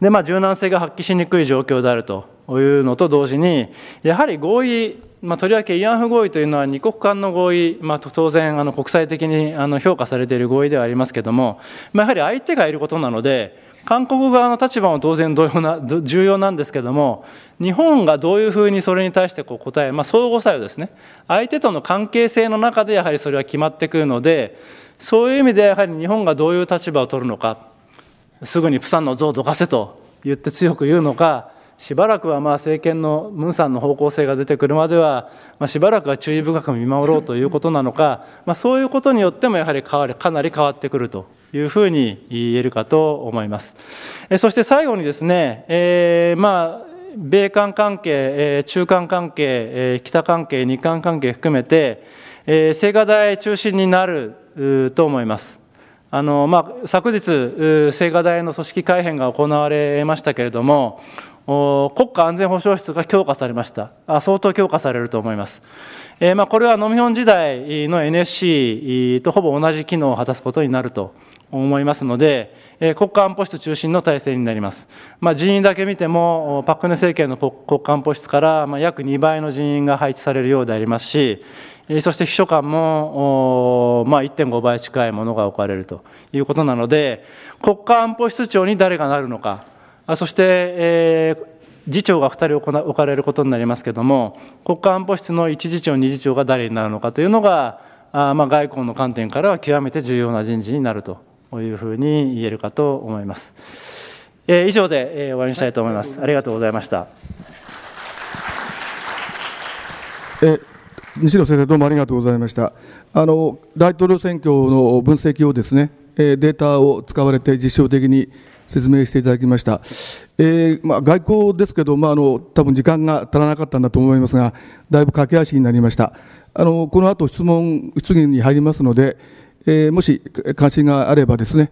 でまあ、柔軟性が発揮しにくい状況であるというのと同時にやはり合意まあ、とりわけ慰安婦合意というのは2国間の合意、まあ、当然あの国際的にあの評価されている合意ではありますけれども、まあ、やはり相手がいることなので韓国側の立場も当然同様な重要なんですけども日本がどういうふうにそれに対してこう答え、まあ、相互作用ですね相手との関係性の中でやはりそれは決まってくるのでそういう意味でやはり日本がどういう立場を取るのかすぐにプサンの像をどかせと言って強く言うのかしばらくはまあ政権のムンさんの方向性が出てくるまでは、まあ、しばらくは注意深く見守ろうということなのか、まあ、そういうことによってもやはり変わりかなり変わってくるというふうに言えるかと思います。そして最後にですね、えー、まあ、米韓関係、中韓関係、北関係、日韓関係含めて、青瓦台中心になると思います。あのまあ、昨日、青瓦台の組織改編が行われましたけれども、国家安全保障室が強化されました、あ相当強化されると思います。えー、まあ、これはノミョン時代の NSC とほぼ同じ機能を果たすことになると思いますので、国家安保室中心の体制になります、まあ、人員だけ見ても、パク・クネ政権の国家安保室から約2倍の人員が配置されるようでありますし、そして秘書官も、まあ、1.5倍近いものが置かれるということなので、国家安保室長に誰がなるのか、そして、えー次長が2人置かれることになりますけれども、国家安保室の1次長、2次長が誰になるのかというのが、あまあ外交の観点からは極めて重要な人事になるとというふうに言えるかと思います。えー、以上で、えー、終わりにしたいと思います。ありがとうございました。え西野先生、どうもありがとうございました。あの大統領選挙の分析をですね、えデータを使われて実証的に説明していただきました、えー、まあ、外交ですけど、まあ、あの多分時間が足らなかったんだと思いますが、だいぶ駆け足になりました、あのこの後質問、質疑に入りますので、えー、もし関心があればですね、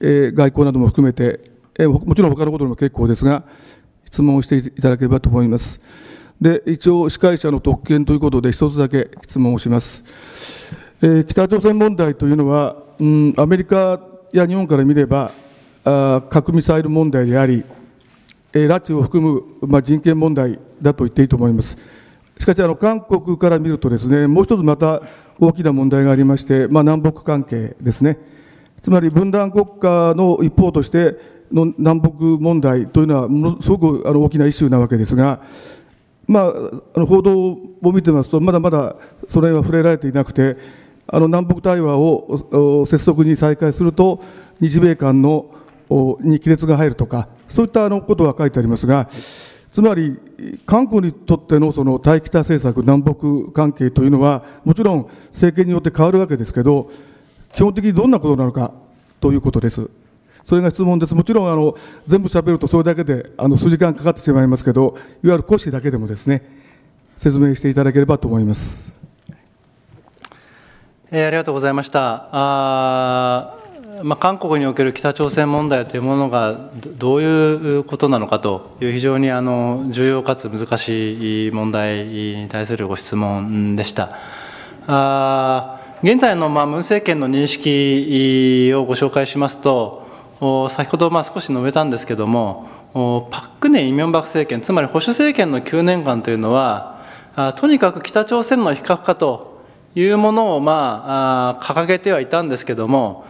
えー、外交なども含めて、えー、もちろん他のことでも結構ですが、質問をしていただければと思います。で、一応司会者の特権ということで一つだけ質問をします。えー、北朝鮮問題というのは、うん、アメリカや日本から見れば、あ核ミサイル問題であり、えー、拉致を含む、まあ、人権問題だと言っていいと思います。しかしあの韓国から見るとですねもう一つまた大きな問題がありまして、まあ、南北関係ですね、つまり分断国家の一方としての南北問題というのは、ものすごくあの大きなイシューなわけですが、まあ、あの報道を見てますと、まだまだそれは触れられていなくて、あの南北対話を拙速に再開すると、日米間のに亀裂が入るとか、そういったあのことは書いてありますが。つまり、韓国にとってのその対北政策、南北関係というのは、もちろん政権によって変わるわけですけど、基本的にどんなことなのかということです。それが質問です。もちろん、あの、全部喋るとそれだけで、あの、数時間かかってしまいますけど、いわゆる講師だけでもですね、説明していただければと思います。えー、ありがとうございました。あまあ、韓国における北朝鮮問題というものがどういうことなのかという非常にあの重要かつ難しい問題に対するご質問でした。あ現在のまあムン政権の認識をご紹介しますと先ほどまあ少し述べたんですけどもパク・クネイ・ミョンバク政権つまり保守政権の9年間というのはとにかく北朝鮮の非核化というものをまあ掲げてはいたんですけども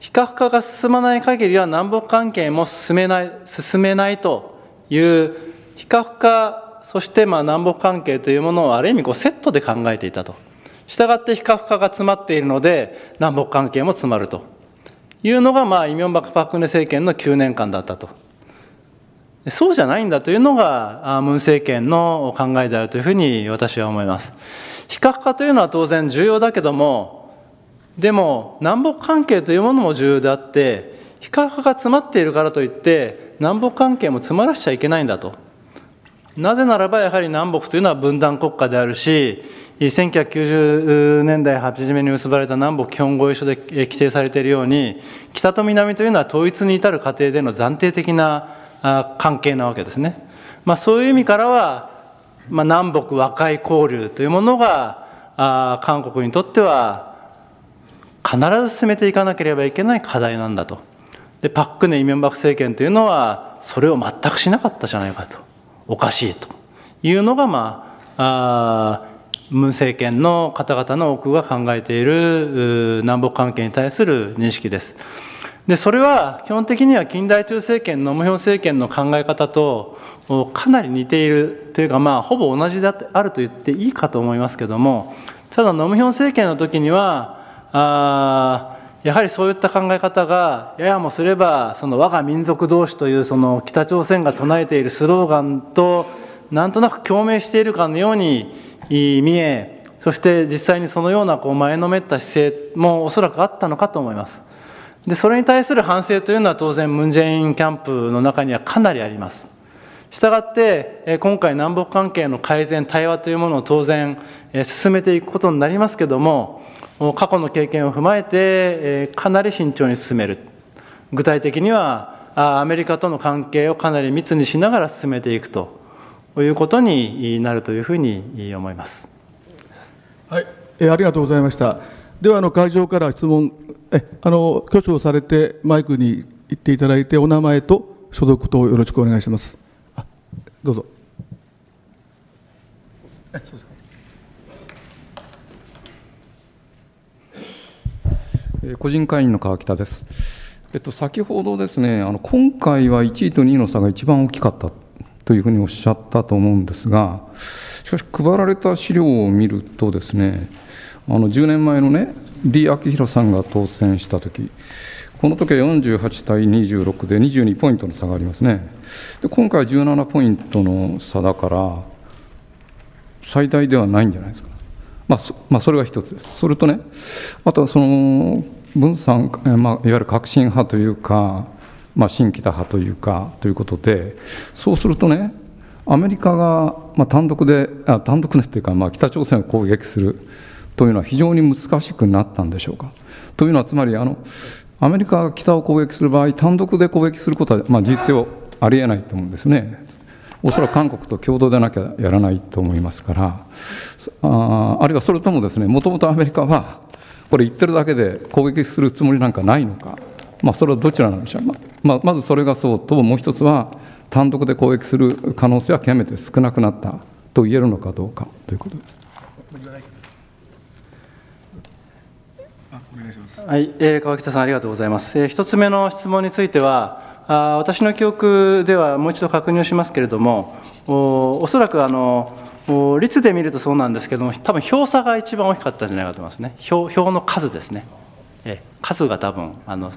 非核化が進まない限りは南北関係も進めない進めないという非核化そしてまあ南北関係というものをある意味こうセットで考えていたとしたがって非核化が詰まっているので南北関係も詰まるというのがまあイ・ミョンバク・パク・クネ政権の9年間だったとそうじゃないんだというのがムン政権の考えであるというふうに私は思います非核化というのは当然重要だけどもでも南北関係というものも重要であって非核化が詰まっているからといって南北関係も詰まらしちゃいけないんだとなぜならばやはり南北というのは分断国家であるし1990年代初めに結ばれた南北基本合意書で規定されているように北と南というのは統一に至る過程での暫定的な関係なわけですね、まあ、そういう意味からは、まあ、南北和解交流というものが韓国にとっては必ず進めていかなければいけない課題なんだと。で、パックネイ・ミョンバク政権というのは、それを全くしなかったじゃないかと。おかしいというのが、まあ、あムン政権の方々の多くが考えている南北関係に対する認識です。でそれは基本的には近代中政権のョン政権の考え方とかなり似ているというか、まあ、ほぼ同じであると言っていいかと思いますけどもただノムヒョン政権の時にはあやはりそういった考え方がややもすればその我が民族同士というその北朝鮮が唱えているスローガンとなんとなく共鳴しているかのように見えそして実際にそのようなこう前のめった姿勢もおそらくあったのかと思いますでそれに対する反省というのは当然ムン・ジェインキャンプの中にはかなりありますしたがって今回南北関係の改善対話というものを当然進めていくことになりますけども過去の経験を踏まえて、かなり慎重に進める。具体的には、アメリカとの関係をかなり密にしながら進めていくということになるというふうに思います。はい、ありがとうございました。では、あの会場から質問、えあの挙手をされてマイクに行っていただいて、お名前と所属とよろしくお願いします。どうぞ。えそうです個人会員の川北です。えっと、先ほどですね、あの今回は1位と2位の差が一番大きかったというふうにおっしゃったと思うんですが、しかし配られた資料を見るとですね、あの10年前のね、李明弘さんが当選したとき、この時は48対26で22ポイントの差がありますね。で今回は17ポイントの差だから、最大ではないんじゃないですか。まあまあ、それが一つです。それとね、あとその分散、まあ、いわゆる革新派というか、まあ、新北派というかということで、そうするとね、アメリカが、まあ、単独で、あ単独っというか、まあ、北朝鮮を攻撃するというのは非常に難しくなったんでしょうか。というのは、つまりあの、アメリカが北を攻撃する場合、単独で攻撃することは、まあ、事実上ありえないと思うんですね。おそらく韓国と共同でなきゃやらないと思いますからああるいはそれともですねもともとアメリカはこれ言ってるだけで攻撃するつもりなんかないのか、まあ、それはどちらなんでしょう、まあ、まずそれがそうともう一つは単独で攻撃する可能性は極めて少なくなったと言えるのかどうかということです。はい、えー、川北さんありがとうございます。えー、一つ目の質問についてはあ私の記憶ではもう一度確認をしますけれどもおおそらくあの率で見るとそうなんですけども多分票差が一番大きかったんじゃないかと思いますね票票の数ですね。え数が多分あの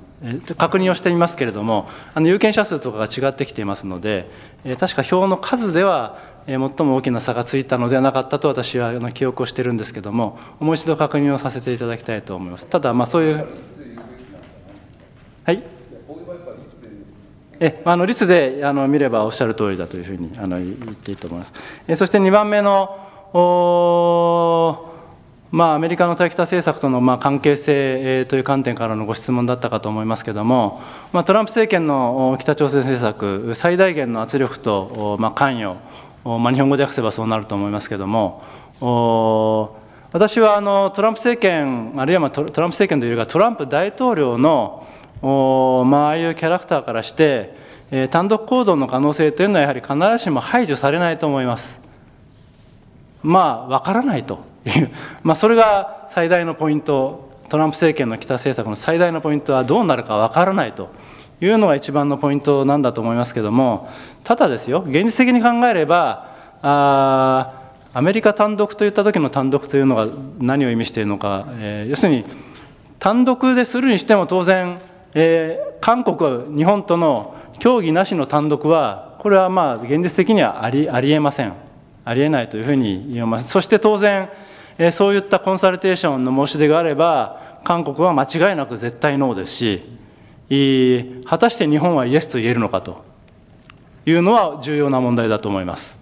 確認をしてみますけれどもあの有権者数とかが違ってきていますので確か票の数では最も大きな差がついたのではなかったと私は記憶をしてるんですけどももう一度確認をさせていただきたいと思いますただまあそういうはいえあの率であの見ればおっしゃる通りだというふうにあの言っていいと思います。えそして2番目のおまあ、アメリカの対北政策とのまあ関係性という観点からのご質問だったかと思いますけれども、まあ、トランプ政権の北朝鮮政策、最大限の圧力とまあ関与、まあ、日本語で訳せばそうなると思いますけれども、私はあのトランプ政権、あるいはまあトランプ政権というよりか、トランプ大統領のまあ、ああいうキャラクターからして、えー、単独行動の可能性というのはやはり必ずしも排除されないと思いますまあ分からないという まあそれが最大のポイントトランプ政権の北政策の最大のポイントはどうなるか分からないというのが一番のポイントなんだと思いますけどもただですよ現実的に考えればあアメリカ単独といった時の単独というのが何を意味しているのか、えー、要するに単独でするにしても当然えー、韓国、日本との協議なしの単独は、これはまあ現実的にはありありえません、ありえないというふうに言えます。そして当然、えー、そういったコンサルテーションの申し出があれば、韓国は間違いなく絶対ノーですし、果たして日本はイエスと言えるのかというのは重要な問題だと思います。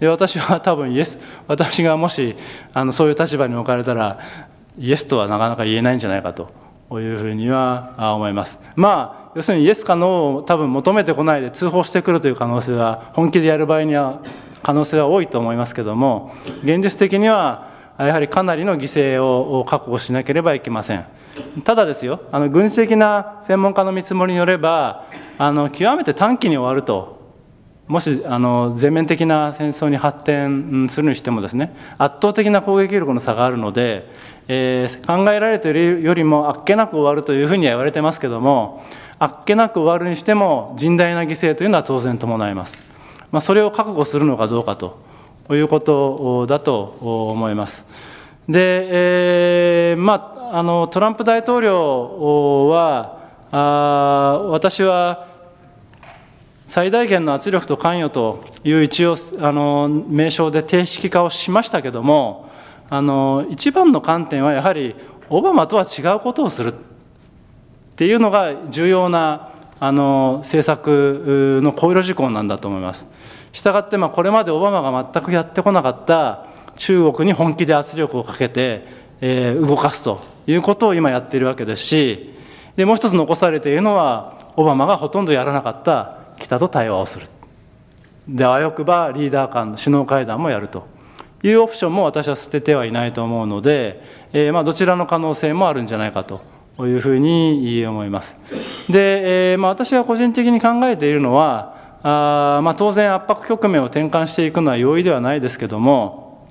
で私は多分イエス私がもしあのそういう立場に置かれたらイエスとはなかなか言えないんじゃないかというふうには思います。まあ、要するにイエスかノーを多分求めてこないで通報してくるという可能性は、本気でやる場合には可能性は多いと思いますけども、現実的には、やはりかなりの犠牲を確保しなければいけません。ただですよ、あの軍事的な専門家の見積もりによれば、あの極めて短期に終わるともしあの全面的な戦争に発展するにしてもですね圧倒的な攻撃力の差があるので、えー、考えられているよりもあっけなく終わるというふうには言われてますけどもあっけなく終わるにしても甚大な犠牲というのは当然伴います、まあ、それを覚悟するのかどうかということだと思いますで、えー、まああのトランプ大統領はあ私は最大限の圧力と関与という一応あの名称で定式化をしましたけどもあの一番の観点はやはりオバマとは違うことをするっていうのが重要なあの政策の考慮事項なんだと思います。したがってまあこれまでオバマが全くやってこなかった中国に本気で圧力をかけて、えー、動かすということを今やっているわけですしでもう一つ残されているのはオバマがほとんどやらなかった北と対話をするであよくばリーダー間首脳会談もやるというオプションも私は捨ててはいないと思うので、えー、まあどちらの可能性もあるんじゃないかというふうに思います。で、えー、まあ私が個人的に考えているのはあまあ当然圧迫局面を転換していくのは容易ではないですけども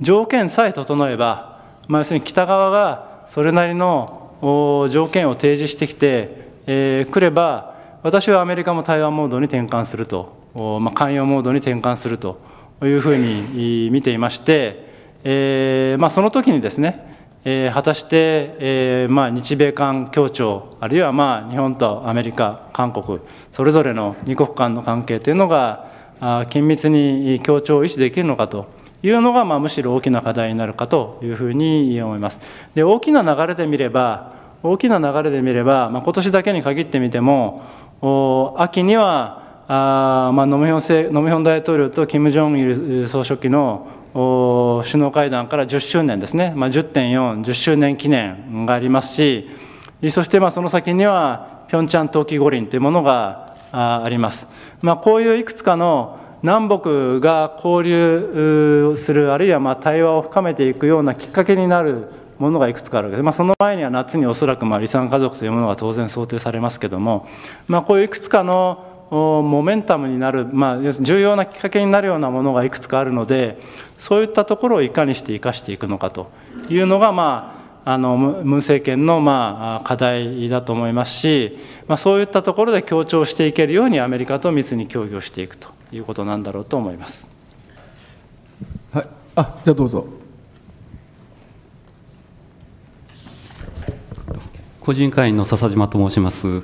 条件さえ整えば、まあ、要するに北側がそれなりの条件を提示してきて、えー、くれば私はアメリカも台湾モードに転換すると、まあ、寛容モードに転換するというふうに見ていまして、えーまあ、その時にですね、えー、果たして、えーまあ、日米韓協調、あるいは、まあ、日本とアメリカ、韓国、それぞれの2国間の関係というのが、あ緊密に協調を維持できるのかというのが、まあ、むしろ大きな課題になるかというふうに思います。で大きな流れで見れば大きな流れで見れば、まあ、今年だけに限ってみても秋にはあ、まあ、ノムヒョンノムヒョン大統領と金正日総書記の首脳会談から10周年ですね、まあ、10.4、10周年記念がありますし、そしてまあその先には、ピョンチャン冬季五輪というものがあります。まあ、こういういくつかの南北が交流する、あるいはまあ対話を深めていくようなきっかけになるものがいくつかあるわけで、まあ、その前には夏におそらくまあ離散家族というものが当然想定されますけども、まあ、こういういくつかのモメンタムになる、まあ、重要なきっかけになるようなものがいくつかあるのでそういったところをいかにして生かしていくのかというのが、まあ、あのムン政権のまあ課題だと思いますし、まあ、そういったところで協調していけるようにアメリカと密に協議をしていくということなんだろうと思います。はい、あじゃあどうぞ個人会員の笹島と申します。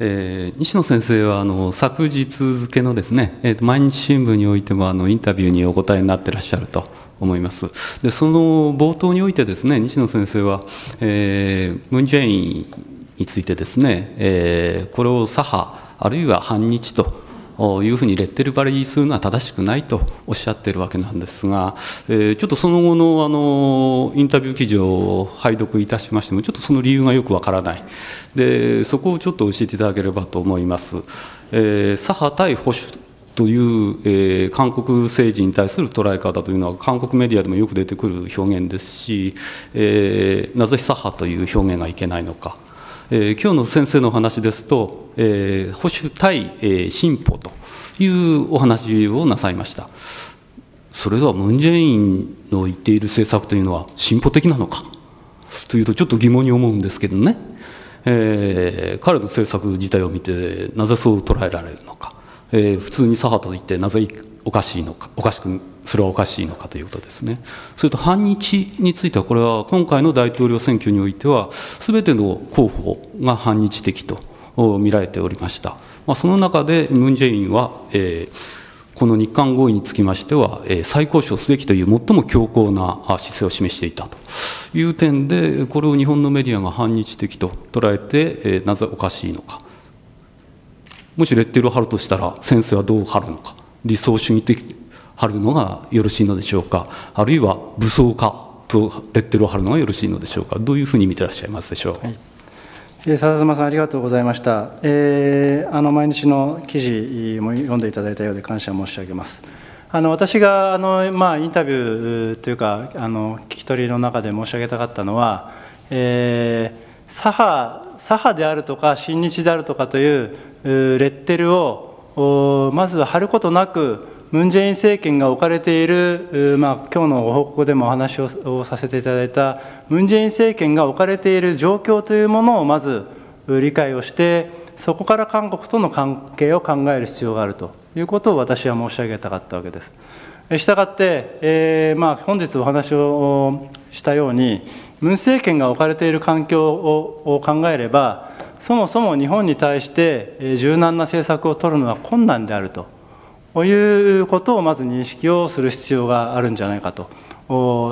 えー、西野先生はあの昨日付のですね、えー、毎日新聞においてもあのインタビューにお答えになってらっしゃると思います。でその冒頭においてですね西野先生は、えー、ムン・ジェインについてですね、えー、これを左派あるいは反日というふうにレッテル貼りするのは正しくないとおっしゃっているわけなんですが、えー、ちょっとその後のあのインタビュー記事を拝読いたしましてもちょっとその理由がよくわからないでそこをちょっと教えていただければと思います。えー、左派対保守という、えー、韓国政治に対する捉え方というのは、韓国メディアでもよく出てくる表現ですし、えー、なぜ左派という表現がいけないのか。えー、今日の先生のお話ですと、えー、保守対、えー、進歩というお話をなさいました。それではムン・ジェインの言っている政策というのは進歩的なのかというとちょっと疑問に思うんですけどね、えー、彼の政策自体を見てなぜそう捉えられるのかえー、普通に左派と言ってなぜおかしいのかおかしくそれはおかしいのかということですねそれと反日についてはこれは今回の大統領選挙においては全ての候補が反日的と見られておりました、まあ、その中でムン・ジェインは、えーこの日韓合意につきましては、えー、再交渉すべきという最も強硬な姿勢を示していたという点で、これを日本のメディアが反日的と捉えて、えー、なぜおかしいのか。もしレッテルを貼るとしたら先生はどう貼るのか理想主義的貼るのがよろしいのでしょうかあるいは武装化とレッテルを貼るのがよろしいのでしょうかどういうふうに見てらっしゃいますでしょう、はいえ笹妻さんありがとうございました、えー、あの毎日の記事も読んでいただいたようで感謝申し上げますあの私があの、まあ、インタビューというかあの聞き取りの中で申し上げたかったのは、えー、左派左派であるとか親日であるとかというレッテルをまず貼ることなくムン・ジェイン政権が置かれている、まあ、今日のご報告でもお話をさせていただいたムン・ジェイン政権が置かれている状況というものをまず理解をしてそこから韓国との関係を考える必要があるということを私は申し上げたかったわけです。したがって、えー、まあ、本日お話をしたように、文政権が置かれている環境を考えればそもそも日本に対して柔軟な政策を取るのは困難であるということをまず認識をする必要があるんじゃないかと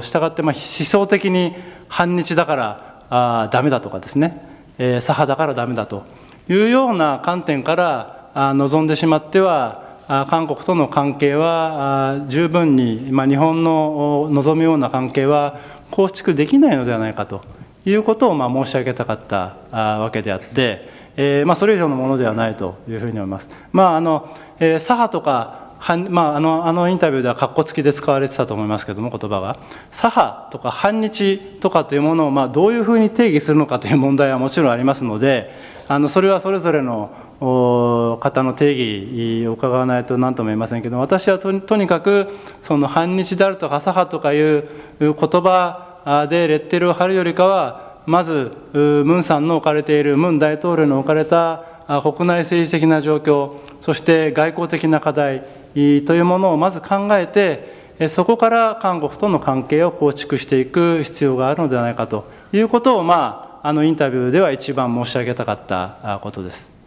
したがってまあ思想的に反日だからだめだとかですね左派だからだめだというような観点から望んでしまっては韓国との関係は十分に、まあ、日本の望むような関係は構築できないのではないかということをまあ申し上げたかったわけであって、えー、まあそれ以上のものではないというふうに思います。まああのえー、左派とかはまあ、あのあのインタビューでは括弧付きで使われてたと思いますけども言葉が左派とか反日とかというものを、まあ、どういうふうに定義するのかという問題はもちろんありますのであのそれはそれぞれの方の定義を伺わないと何とも言えませんけど私はとにかくその反日であるとか左派とかいう言葉でレッテルを貼るよりかはまずムンさんの置かれているムン大統領の置かれた国内政治的な状況そして外交的な課題というものをまず考えてそこから韓国との関係を構築していく必要があるのではないかということを、まあ、あのインタビューでは一番申し上げたかったことです。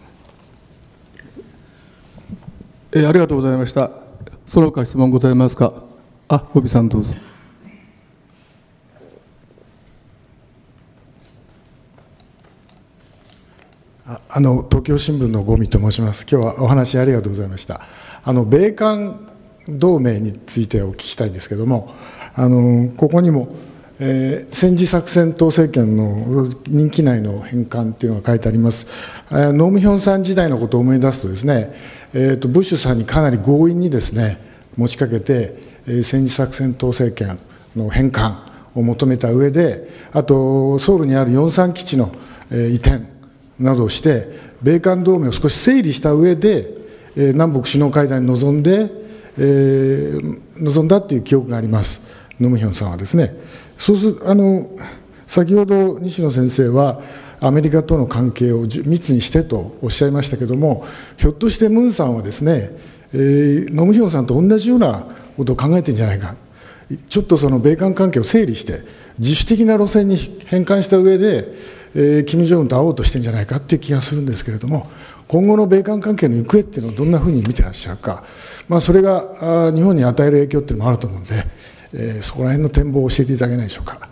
えー、ありがとうございました。その他質問ございますか。あ、小尾さんどうぞ。あの東京新聞の五味と申します。今日はお話ありがとうございました。あの米韓同盟についてお聞きしたいんですけども、あのここにも、えー、戦時作戦党政権の任期内の返還っていうのが書いてあります。えー、ノームヒョンさん時代のことを思い出すとですね。えーと、ブッシュさんにかなり強引にですね持ちかけて、えー、戦時作戦統制権の返還を求めた上であとソウルにあるヨンサン基地の、えー、移転などをして米韓同盟を少し整理した上で、えー、南北首脳会談に臨んで、えー、臨んだっていう記憶がありますノムヒョンさんはですねそうすあの先ほど西野先生はアメリカとの関係を密にしてとおっしゃいましたけども、ひょっとしてムンさんはですね、えー、ノムヒョンさんと同じようなことを考えてるんじゃないか、ちょっとその米韓関係を整理して、自主的な路線に変換した上で、えー、金正恩と会おうとしてるんじゃないかっていう気がするんですけれども、今後の米韓関係の行方っていうのをどんなふうに見てらっしゃるか、まあ、それが日本に与える影響っていうのもあると思うんで、えー、そこら辺の展望を教えていただけないでしょうか。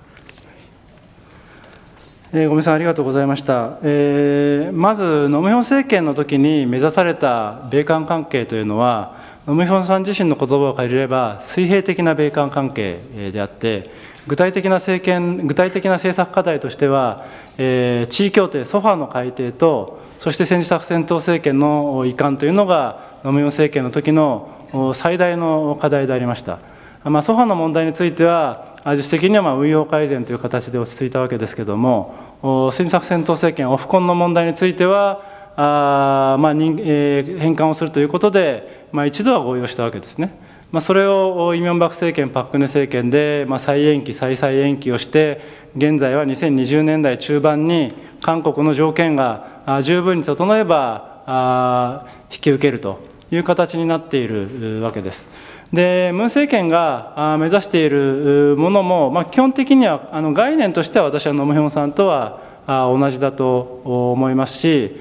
えー、ごめさんありがとうございました、えー、まずノムヒョン政権の時に目指された米韓関係というのはノムヒョンさん自身の言葉を借りれば水平的な米韓関係であって具体的な政権具体的な政策課題としては、えー、地位協定ソファの改定とそして戦時作戦闘政権の移管というのがノムヒョン政権の時の最大の課題でありました。まあ、ソファの問題については、実質的にはまあ運用改善という形で落ち着いたわけですけれども、新作戦闘政権、オフコンの問題については、あまあ人えー、返還をするということで、まあ、一度は合意をしたわけですね。まあ、それをイ・ミョンバク政権、パク・クネ政権で、まあ、再延期、再々延期をして、現在は2020年代中盤に韓国の条件が十分に整えば、引き受けるという形になっているわけです。でムン政権が目指しているものも、まあ、基本的にはあの概念としては私は野茂さんとは同じだと思いますし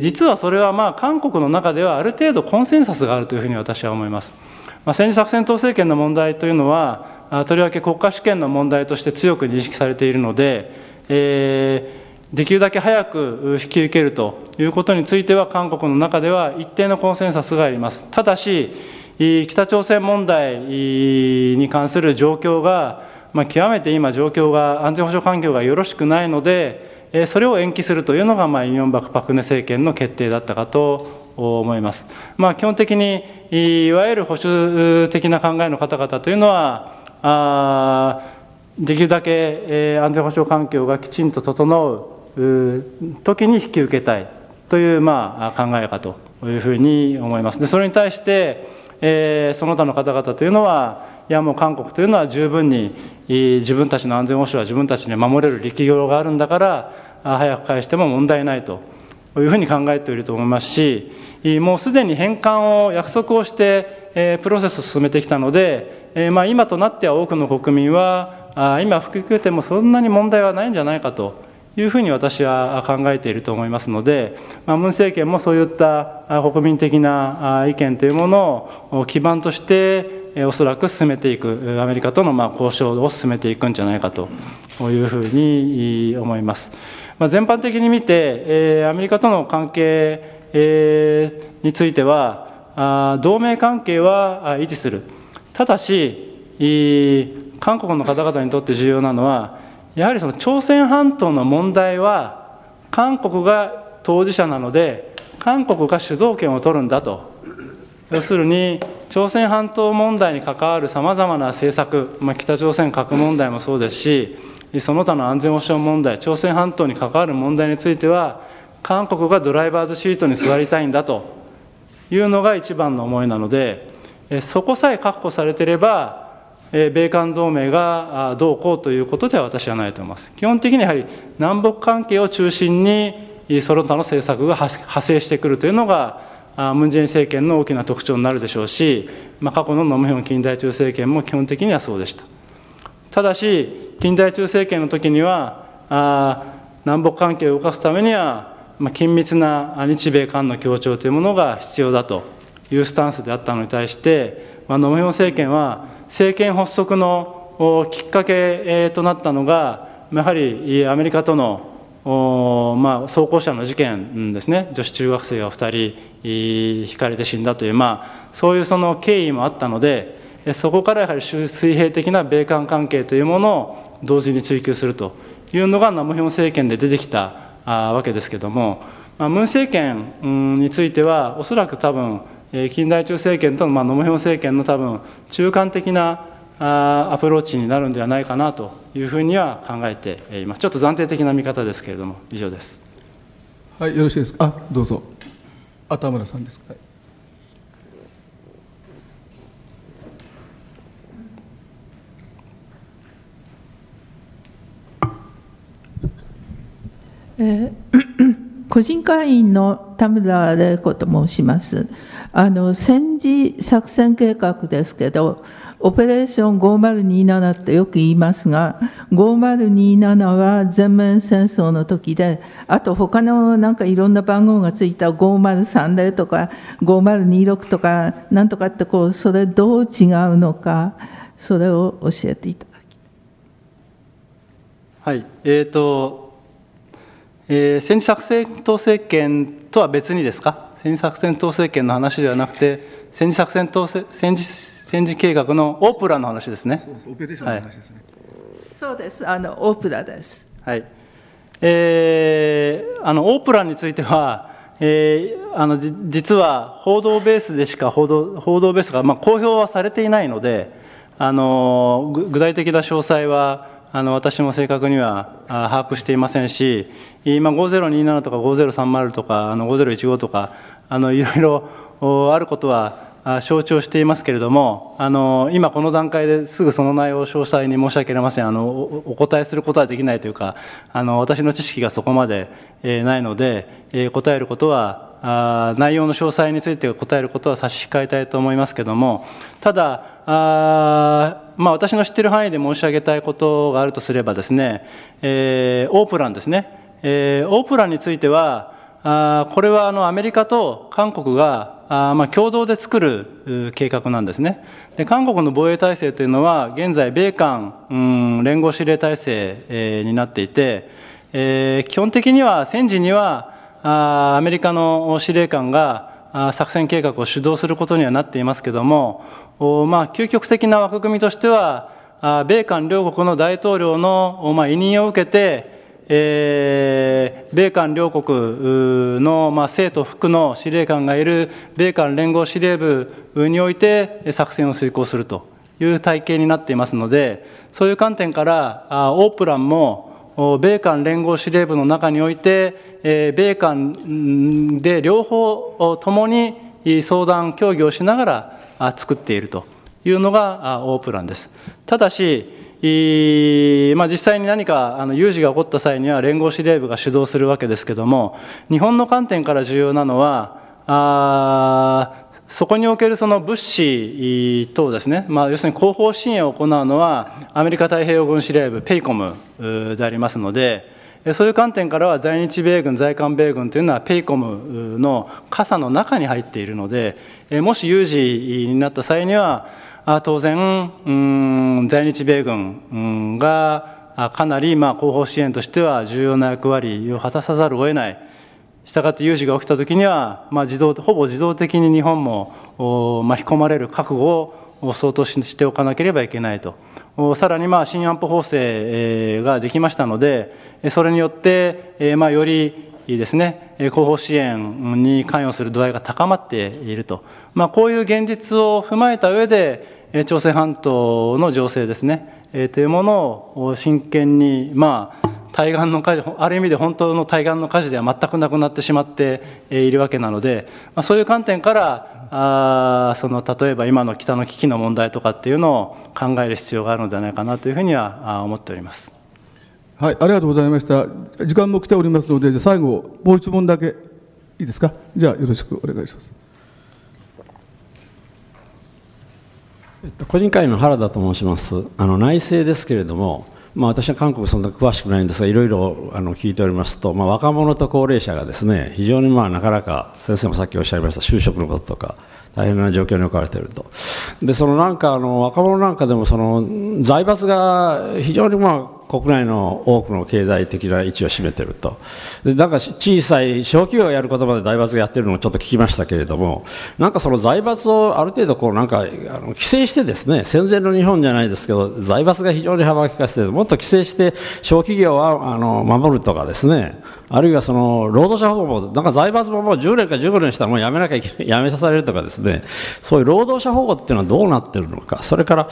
実はそれはまあ韓国の中ではある程度コンセンサスがあるというふうに私は思います、まあ、政作戦党政権の問題というのはとりわけ国家主権の問題として強く認識されているので、えーできるだけ早く引き受けるということについては韓国の中では一定のコンセンサスがありますただし北朝鮮問題に関する状況が、まあ、極めて今、状況が、安全保障環境がよろしくないので、それを延期するというのが、まあ、ユニョンバク・パクネ政権の決定だったかと思います。まあ、基本的に、いわゆる保守的な考えの方々というのは、あできるだけ、え安全保障環境がきちんと整う時に引き受けたいという、まあ、考えかというふうに思います。でそれに対してえー、その他の方々というのはいやもう韓国というのは十分に自分たちの安全保障は自分たちに守れる力量があるんだから早く返しても問題ないというふうに考えていると思いますしもうすでに返還を約束をしてプロセスを進めてきたので、まあ、今となっては多くの国民は今福受けてもそんなに問題はないんじゃないかと。いうふうに私は考えていると思いますので、まあ、文政権もそういった国民的な意見というものを基盤としておそらく進めていくアメリカとのまあ交渉を進めていくんじゃないかというふうに思います、まあ、全般的に見てアメリカとの関係については同盟関係は維持するただし韓国の方々にとって重要なのはやはりその朝鮮半島の問題は韓国が当事者なので韓国が主導権を取るんだと要するに朝鮮半島問題に関わるさまざまな政策、まあ、北朝鮮核問題もそうですしその他の安全保障問題朝鮮半島に関わる問題については韓国がドライバーズシートに座りたいんだというのが一番の思いなのでそこさえ確保されていれば米韓同盟がどうこうということでは私はないと思います。基本的にやはり南北関係を中心にその他の政策が派生してくるというのがムン・ジェイン政権の大きな特徴になるでしょうし、まあ、過去のノムヒョン近代中政権も基本的にはそうでした。ただし、近代中政権の時には、あ南北関係を動かすためには、まあ、緊密な日米韓の協調というものが必要だというスタンスであったのに対して、まあ、ノムヒョン政権は、政権発足のきっかけとなったのが、やはりアメリカとのまあ、装甲車の事件ですね女子中学生が2人ひかれて死んだという、まあ、そういうその経緯もあったのでそこからやはり水平的な米韓関係というものを同時に追求するというのがナムヒョン政権で出てきたわけですけども、まあ、ムン政権についてはおそらく多分近代中政権との、まあ、野ムヒ政権の多分中間的なアプローチになるんではないかなというふうには考えていますちょっと暫定的な見方ですけれども以上ですはいよろしいですかあどうぞ田村さんですか、えー、個人会員の田村玲子と申します。あの戦時作戦計画ですけど、オペレーション5027ってよく言いますが、5027は全面戦争の時で、あと他のなんかいろんな番号がついた5030とか5026とかなんとかってこう、それどう違うのか、それを教えていただきはい、えっ、ー、と、えー、戦時作戦闘政権とは別にですか戦時作戦統制権の話ではなくて、戦時作戦統制戦時戦時計画のオープラの話ですね。そうです、オペレーションの話ですね。はい、そうです、あのオープラです。はい。えー、あのオープラについては、えー、あの実は報道ベースでしか報道報道ベースが、まあ、公表はされていないので、あの具体的な詳細はあの私も正確には把握していませんし、今5027とか5030とかあの5015とかあのいろいろあることは承知をしていますけれどもあの今この段階ですぐその内容を詳細に申し訳ありませんあのお答えすることはできないというかあの私の知識がそこまで、えないので、え答えることはあ内容の詳細について答えることは差し控えたいと思いますけれどもただあ、まあ、私の知っている範囲で申し上げたいことがあるとすればですね、えー、オープランですね、えー、オープランについてはあこれはあのアメリカと韓国があまあ共同で作る計画なんですねで韓国の防衛体制というのは現在米韓、うん、連合司令体制、えー、になっていて、えー、基本的には戦時にはあアメリカの司令官が作戦計画を主導することにはなっていますけども、まあ、究極的な枠組みとしては、米韓両国の大統領の、まあ、委任を受けて、えー、米韓両国の、まあ、生と服の司令官がいる米韓連合司令部において作戦を遂行するという体系になっていますので、そういう観点から、オープランも米韓連合司令部の中において、えー、米韓で両方ともに相談、協議をしながら作っているというのがオープランです。ただしまあ、実際に何かあの有事が起こった際には連合司令部が主導するわけですけども日本の観点から重要なのはあそこにおけるその物資等ですね、まあ、要するに後方支援を行うのはアメリカ太平洋軍司令部ペイコムでありますのでそういう観点からは在日米軍在韓米軍というのはペイコムの傘の中に入っているのでもし有事になった際には当然、在日米軍がかなり後方支援としては重要な役割を果たさざるを得ない、したがって有事が起きたときには、まあ、自動ほぼ自動的に日本も巻き込まれる覚悟を相当しておかなければいけないと。さらにまあ新安保法制ができましたので、それによって、まあ、よりですね、後方支援に関与する度合いが高まっていると、まあ、こういう現実を踏まえた上で、朝鮮半島の情勢ですね、えというものを真剣に、まあ、対岸の火事、ある意味で本当の対岸の火事では全くなくなってしまっているわけなので、まあ、そういう観点から、あその例えば今の北の危機の問題とかっていうのを考える必要があるのではないかなというふうには思っております。はい、ありがとうございました。時間も来ておりますので、最後、もう一問だけ、いいですか。じゃあ、よろしくお願いします。えっと、個人会の原田と申します。あの内政ですけれども、まあ、私は韓国そんな詳しくないんですが、いろいろあの聞いておりますと、まあ、若者と高齢者がですね、非常にまあなかなか、先生もさっきおっしゃいました、就職のこととか、大変な状況に置かれていると。で、そのなんか、あの若者なんかでも、その財閥が非常にまあ、国内の多くの経済的な位置を占めてるとでなんか小さい小企業がやることまで財閥がやってるのをちょっと聞きましたけれどもなんかその財閥をある程度こうなんかあの規制してですね戦前の日本じゃないですけど財閥が非常に幅を利かせてもっと規制して小企業はあの守るとかですねあるいはその労働者保護も、なんか財閥ももう10年か15年したらもうやめなきゃいけやめさせられるとかですね、そういう労働者保護っていうのはどうなってるのか、それから、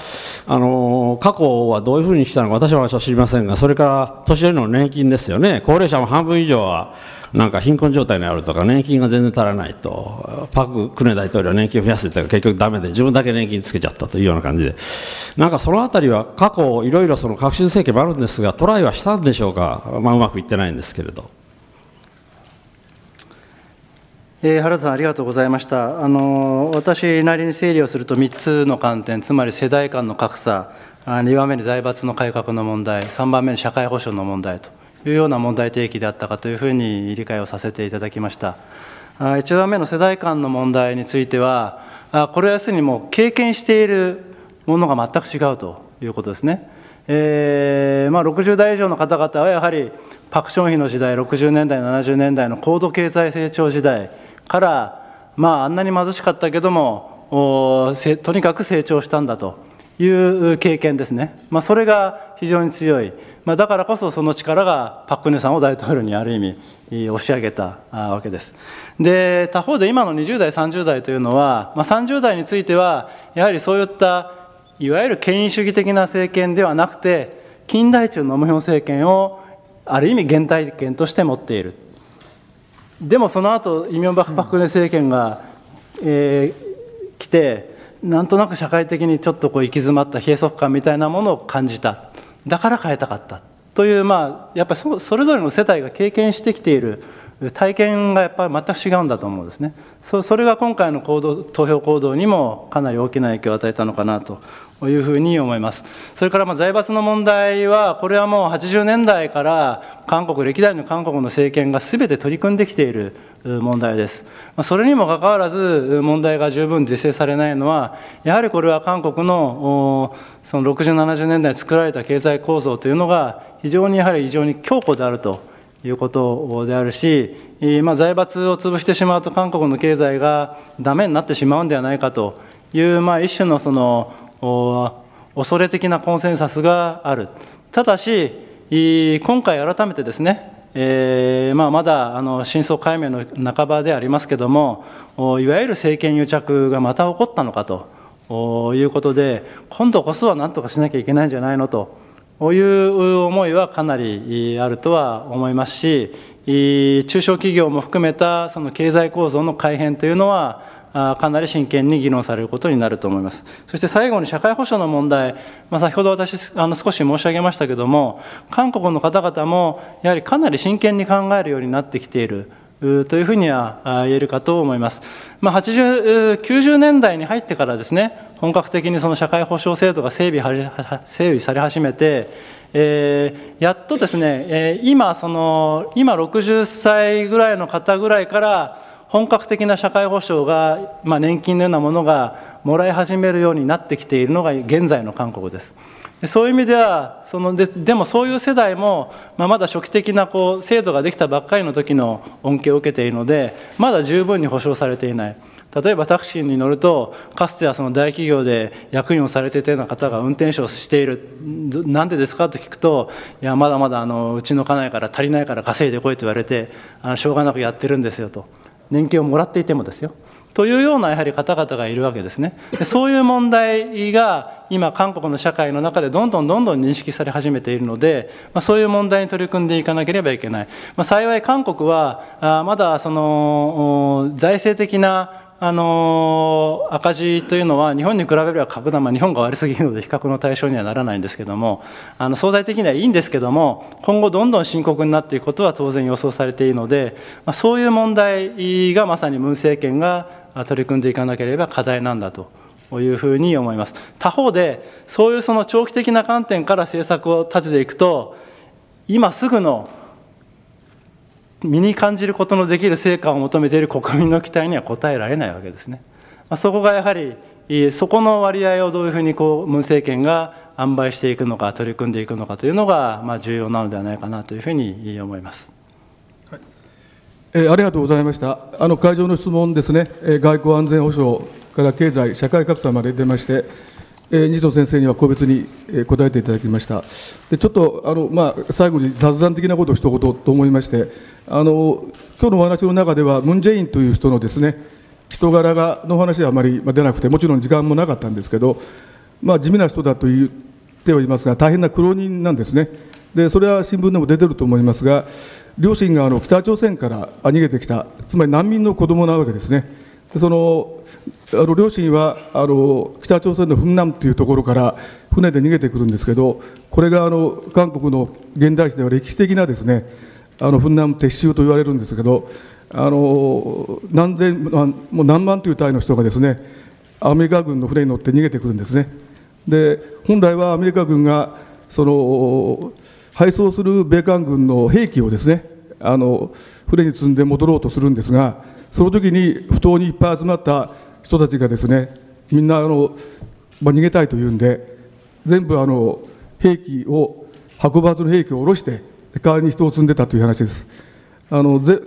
あの過去はどういうふうにしたのか、私は知りませんが、それから年寄りの年金ですよね、高齢者も半分以上は、なんか貧困状態にあるとか、年金が全然足らないと、パク・クネ大統領は年金を増やすとてったら結局だめで、自分だけ年金つけちゃったというような感じで、なんかそのあたりは過去、いろいろその革新政権もあるんですが、トライはしたんでしょうか、まあ、うまくいってないんですけれど。原田さん、ありがとうございました。あの私なりに整理をすると、3つの観点、つまり世代間の格差、2番目に財閥の改革の問題、3番目に社会保障の問題というような問題提起であったかというふうに理解をさせていただきました。1番目の世代間の問題については、これは要するにもう経験しているものが全く違うということですね。えーまあ、60代以上の方々はやはり、パク・ションヒの時代、60年代、70年代の高度経済成長時代、から、まあ、あんなに貧しかったけどもとにかく成長したんだという経験ですね、まあ、それが非常に強い、まあ、だからこそその力がパク・クネさんを大統領にある意味押し上げたわけですで他方で今の20代30代というのは、まあ、30代についてはやはりそういったいわゆる権威主義的な政権ではなくて近代中の無表政権をある意味原体験として持っているでもその後イ・ミョンバク・パクネ政権が、うん、えー、来てなんとなく社会的にちょっとこう行き詰まった閉塞感みたいなものを感じただから変えたかったという、まあ、やっぱりそれぞれの世帯が経験してきている体験がやっぱり全く違うんだと思うんですねそれが今回の行動投票行動にもかなり大きな影響を与えたのかなというふうに思いますそれからま財閥の問題はこれはもう80年代から韓国歴代の韓国の政権がすべて取り組んできている問題ですそれにもかかわらず問題が十分是正されないのはやはりこれは韓国のその6070年代に作られた経済構造というのが非常にやはり非常に強固であるということであるし、まあ、財閥を潰してしまうと韓国の経済がダメになってしまうんではないかという、まあ、一種のその恐れ的なコンセンサスがあるただし今回改めてですねえーまあ、まだあの真相解明の半ばでありますけれども、いわゆる政権癒着がまた起こったのかということで、今度こそはなんとかしなきゃいけないんじゃないのとという思いはかなりあるとは思いますし中小企業も含めたその経済構造の改変というのはかなり真剣に議論されることになると思います。そして最後に社会保障の問題、まあ、先ほど私あの少し申し上げましたけども、韓国の方々もやはりかなり真剣に考えるようになってきている。というふうには言えるかと思います。まあ、80、90年代に入ってからですね、本格的にその社会保障制度が整備整備され始めて、えー、やっとですね、えー、今その、今60歳ぐらいの方ぐらいから、本格的な社会保障が、まあ、年金のようなものがもらい始めるようになってきているのが現在の韓国です。でそういう意味ではそので、でもそういう世代も、まあ、まだ初期的なこう制度ができたばっかりの時の恩恵を受けているので、まだ十分に保障されていない。例えばタクシーに乗るとかつてはその大企業で役員をされてたような方が運転手をしているなんでですかと聞くといやまだまだあのうちの家内から足りないから稼いでこいと言われてあのしょうがなくやってるんですよと年金をもらっていてもですよというようなやはり方々がいるわけですねでそういう問題が今韓国の社会の中でどんどんどんどん認識され始めているので、まあ、そういう問題に取り組んでいかなければいけない、まあ、幸い韓国はあまだその財政的なあの赤字というのは、日本に比べれば株玉、日本が悪すぎるので、比較の対象にはならないんですけども、あの相対的にはいいんですけども、今後、どんどん深刻になっていくことは当然予想されているので、まあ、そういう問題がまさにムン政権が取り組んでいかなければ課題なんだと。いうふうに思います他方で、そういうその長期的な観点から政策を立てていくと、今すぐの身に感じることのできる成果を求めている国民の期待には応えられないわけですね。まあ、そこがやはりそこの割合をどういうふうにこう文政権が安梅していくのか取り組んでいくのかというのが、まあ、重要なのではないかなというふうに思います。はい、えー、ありがとうございましたあの会場の質問ですね、えー、外交安全保障から経済、社会格差まで出まして、えー、西野先生には個別に、えー、答えていただきましたでちょっとあの、まあ、最後に雑談的なことを一言と思いましてあの今日のお話の中ではムン・ジェインという人のですね人柄がの話はあまり出なくてもちろん時間もなかったんですけど、まあ、地味な人だと言ってはいますが大変な苦労人なんですねでそれは新聞でも出てると思いますが両親があの北朝鮮から逃げてきたつまり難民の子供なわけですね。そのあの両親はあの北朝鮮の雲南というところから船で逃げてくるんですけど、これがあの韓国の現代史では歴史的なですねあの雲南撤収と言われるんですけど、あの何千もう何万という単位の人がですねアメリカ軍の船に乗って逃げてくるんですね。で本来はアメリカ軍がその配送する米韓軍の兵器をですねあの船に積んで戻ろうとするんですが。その時に不当にいっぱい集まった人たちがですねみんなあの、まあ、逃げたいというんで全部あの兵器を運ばずの兵器を下ろして代わりに人を積んでたという話です。あのぜ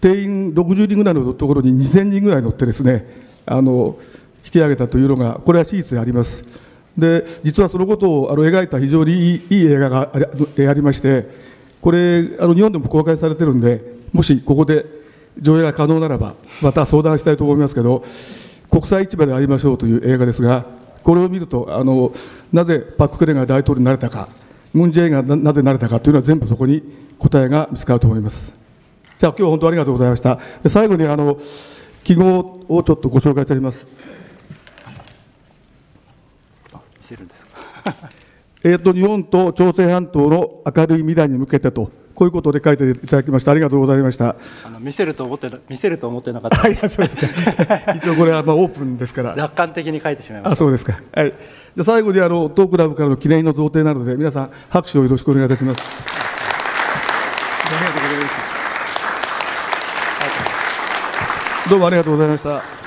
定員60人ぐらいのところに2000人ぐらい乗ってですねあの引き上げたというのがこれは事実であります。で実はそのことをあの描いた非常にいいいい映画がありましてこれあの日本でも公開されてるんでもしここで上映が可能ならばまた相談したいと思いますけど国際市場でありましょうという映画ですがこれを見るとあのなぜパク・クネが大統領になれたかムン・ジェインがなぜなれたかというのは全部そこに答えが見つかると思いますじゃあ今日は本当ありがとうございました最後にあの記号をちょっとご紹介いたします えっと、と日本と朝鮮半島の明るい未来に向けてとこういうことで書いていただきましたありがとうございましたあの見せると思って見せると思ってなかった 一応これはまあオープンですから楽観的に書いてしまいましあそうですかはいじゃ最後にあの当クラブからの記念の贈呈なので皆さん拍手をよろしくお願いいたしますありがとうございましどうもありがとうございました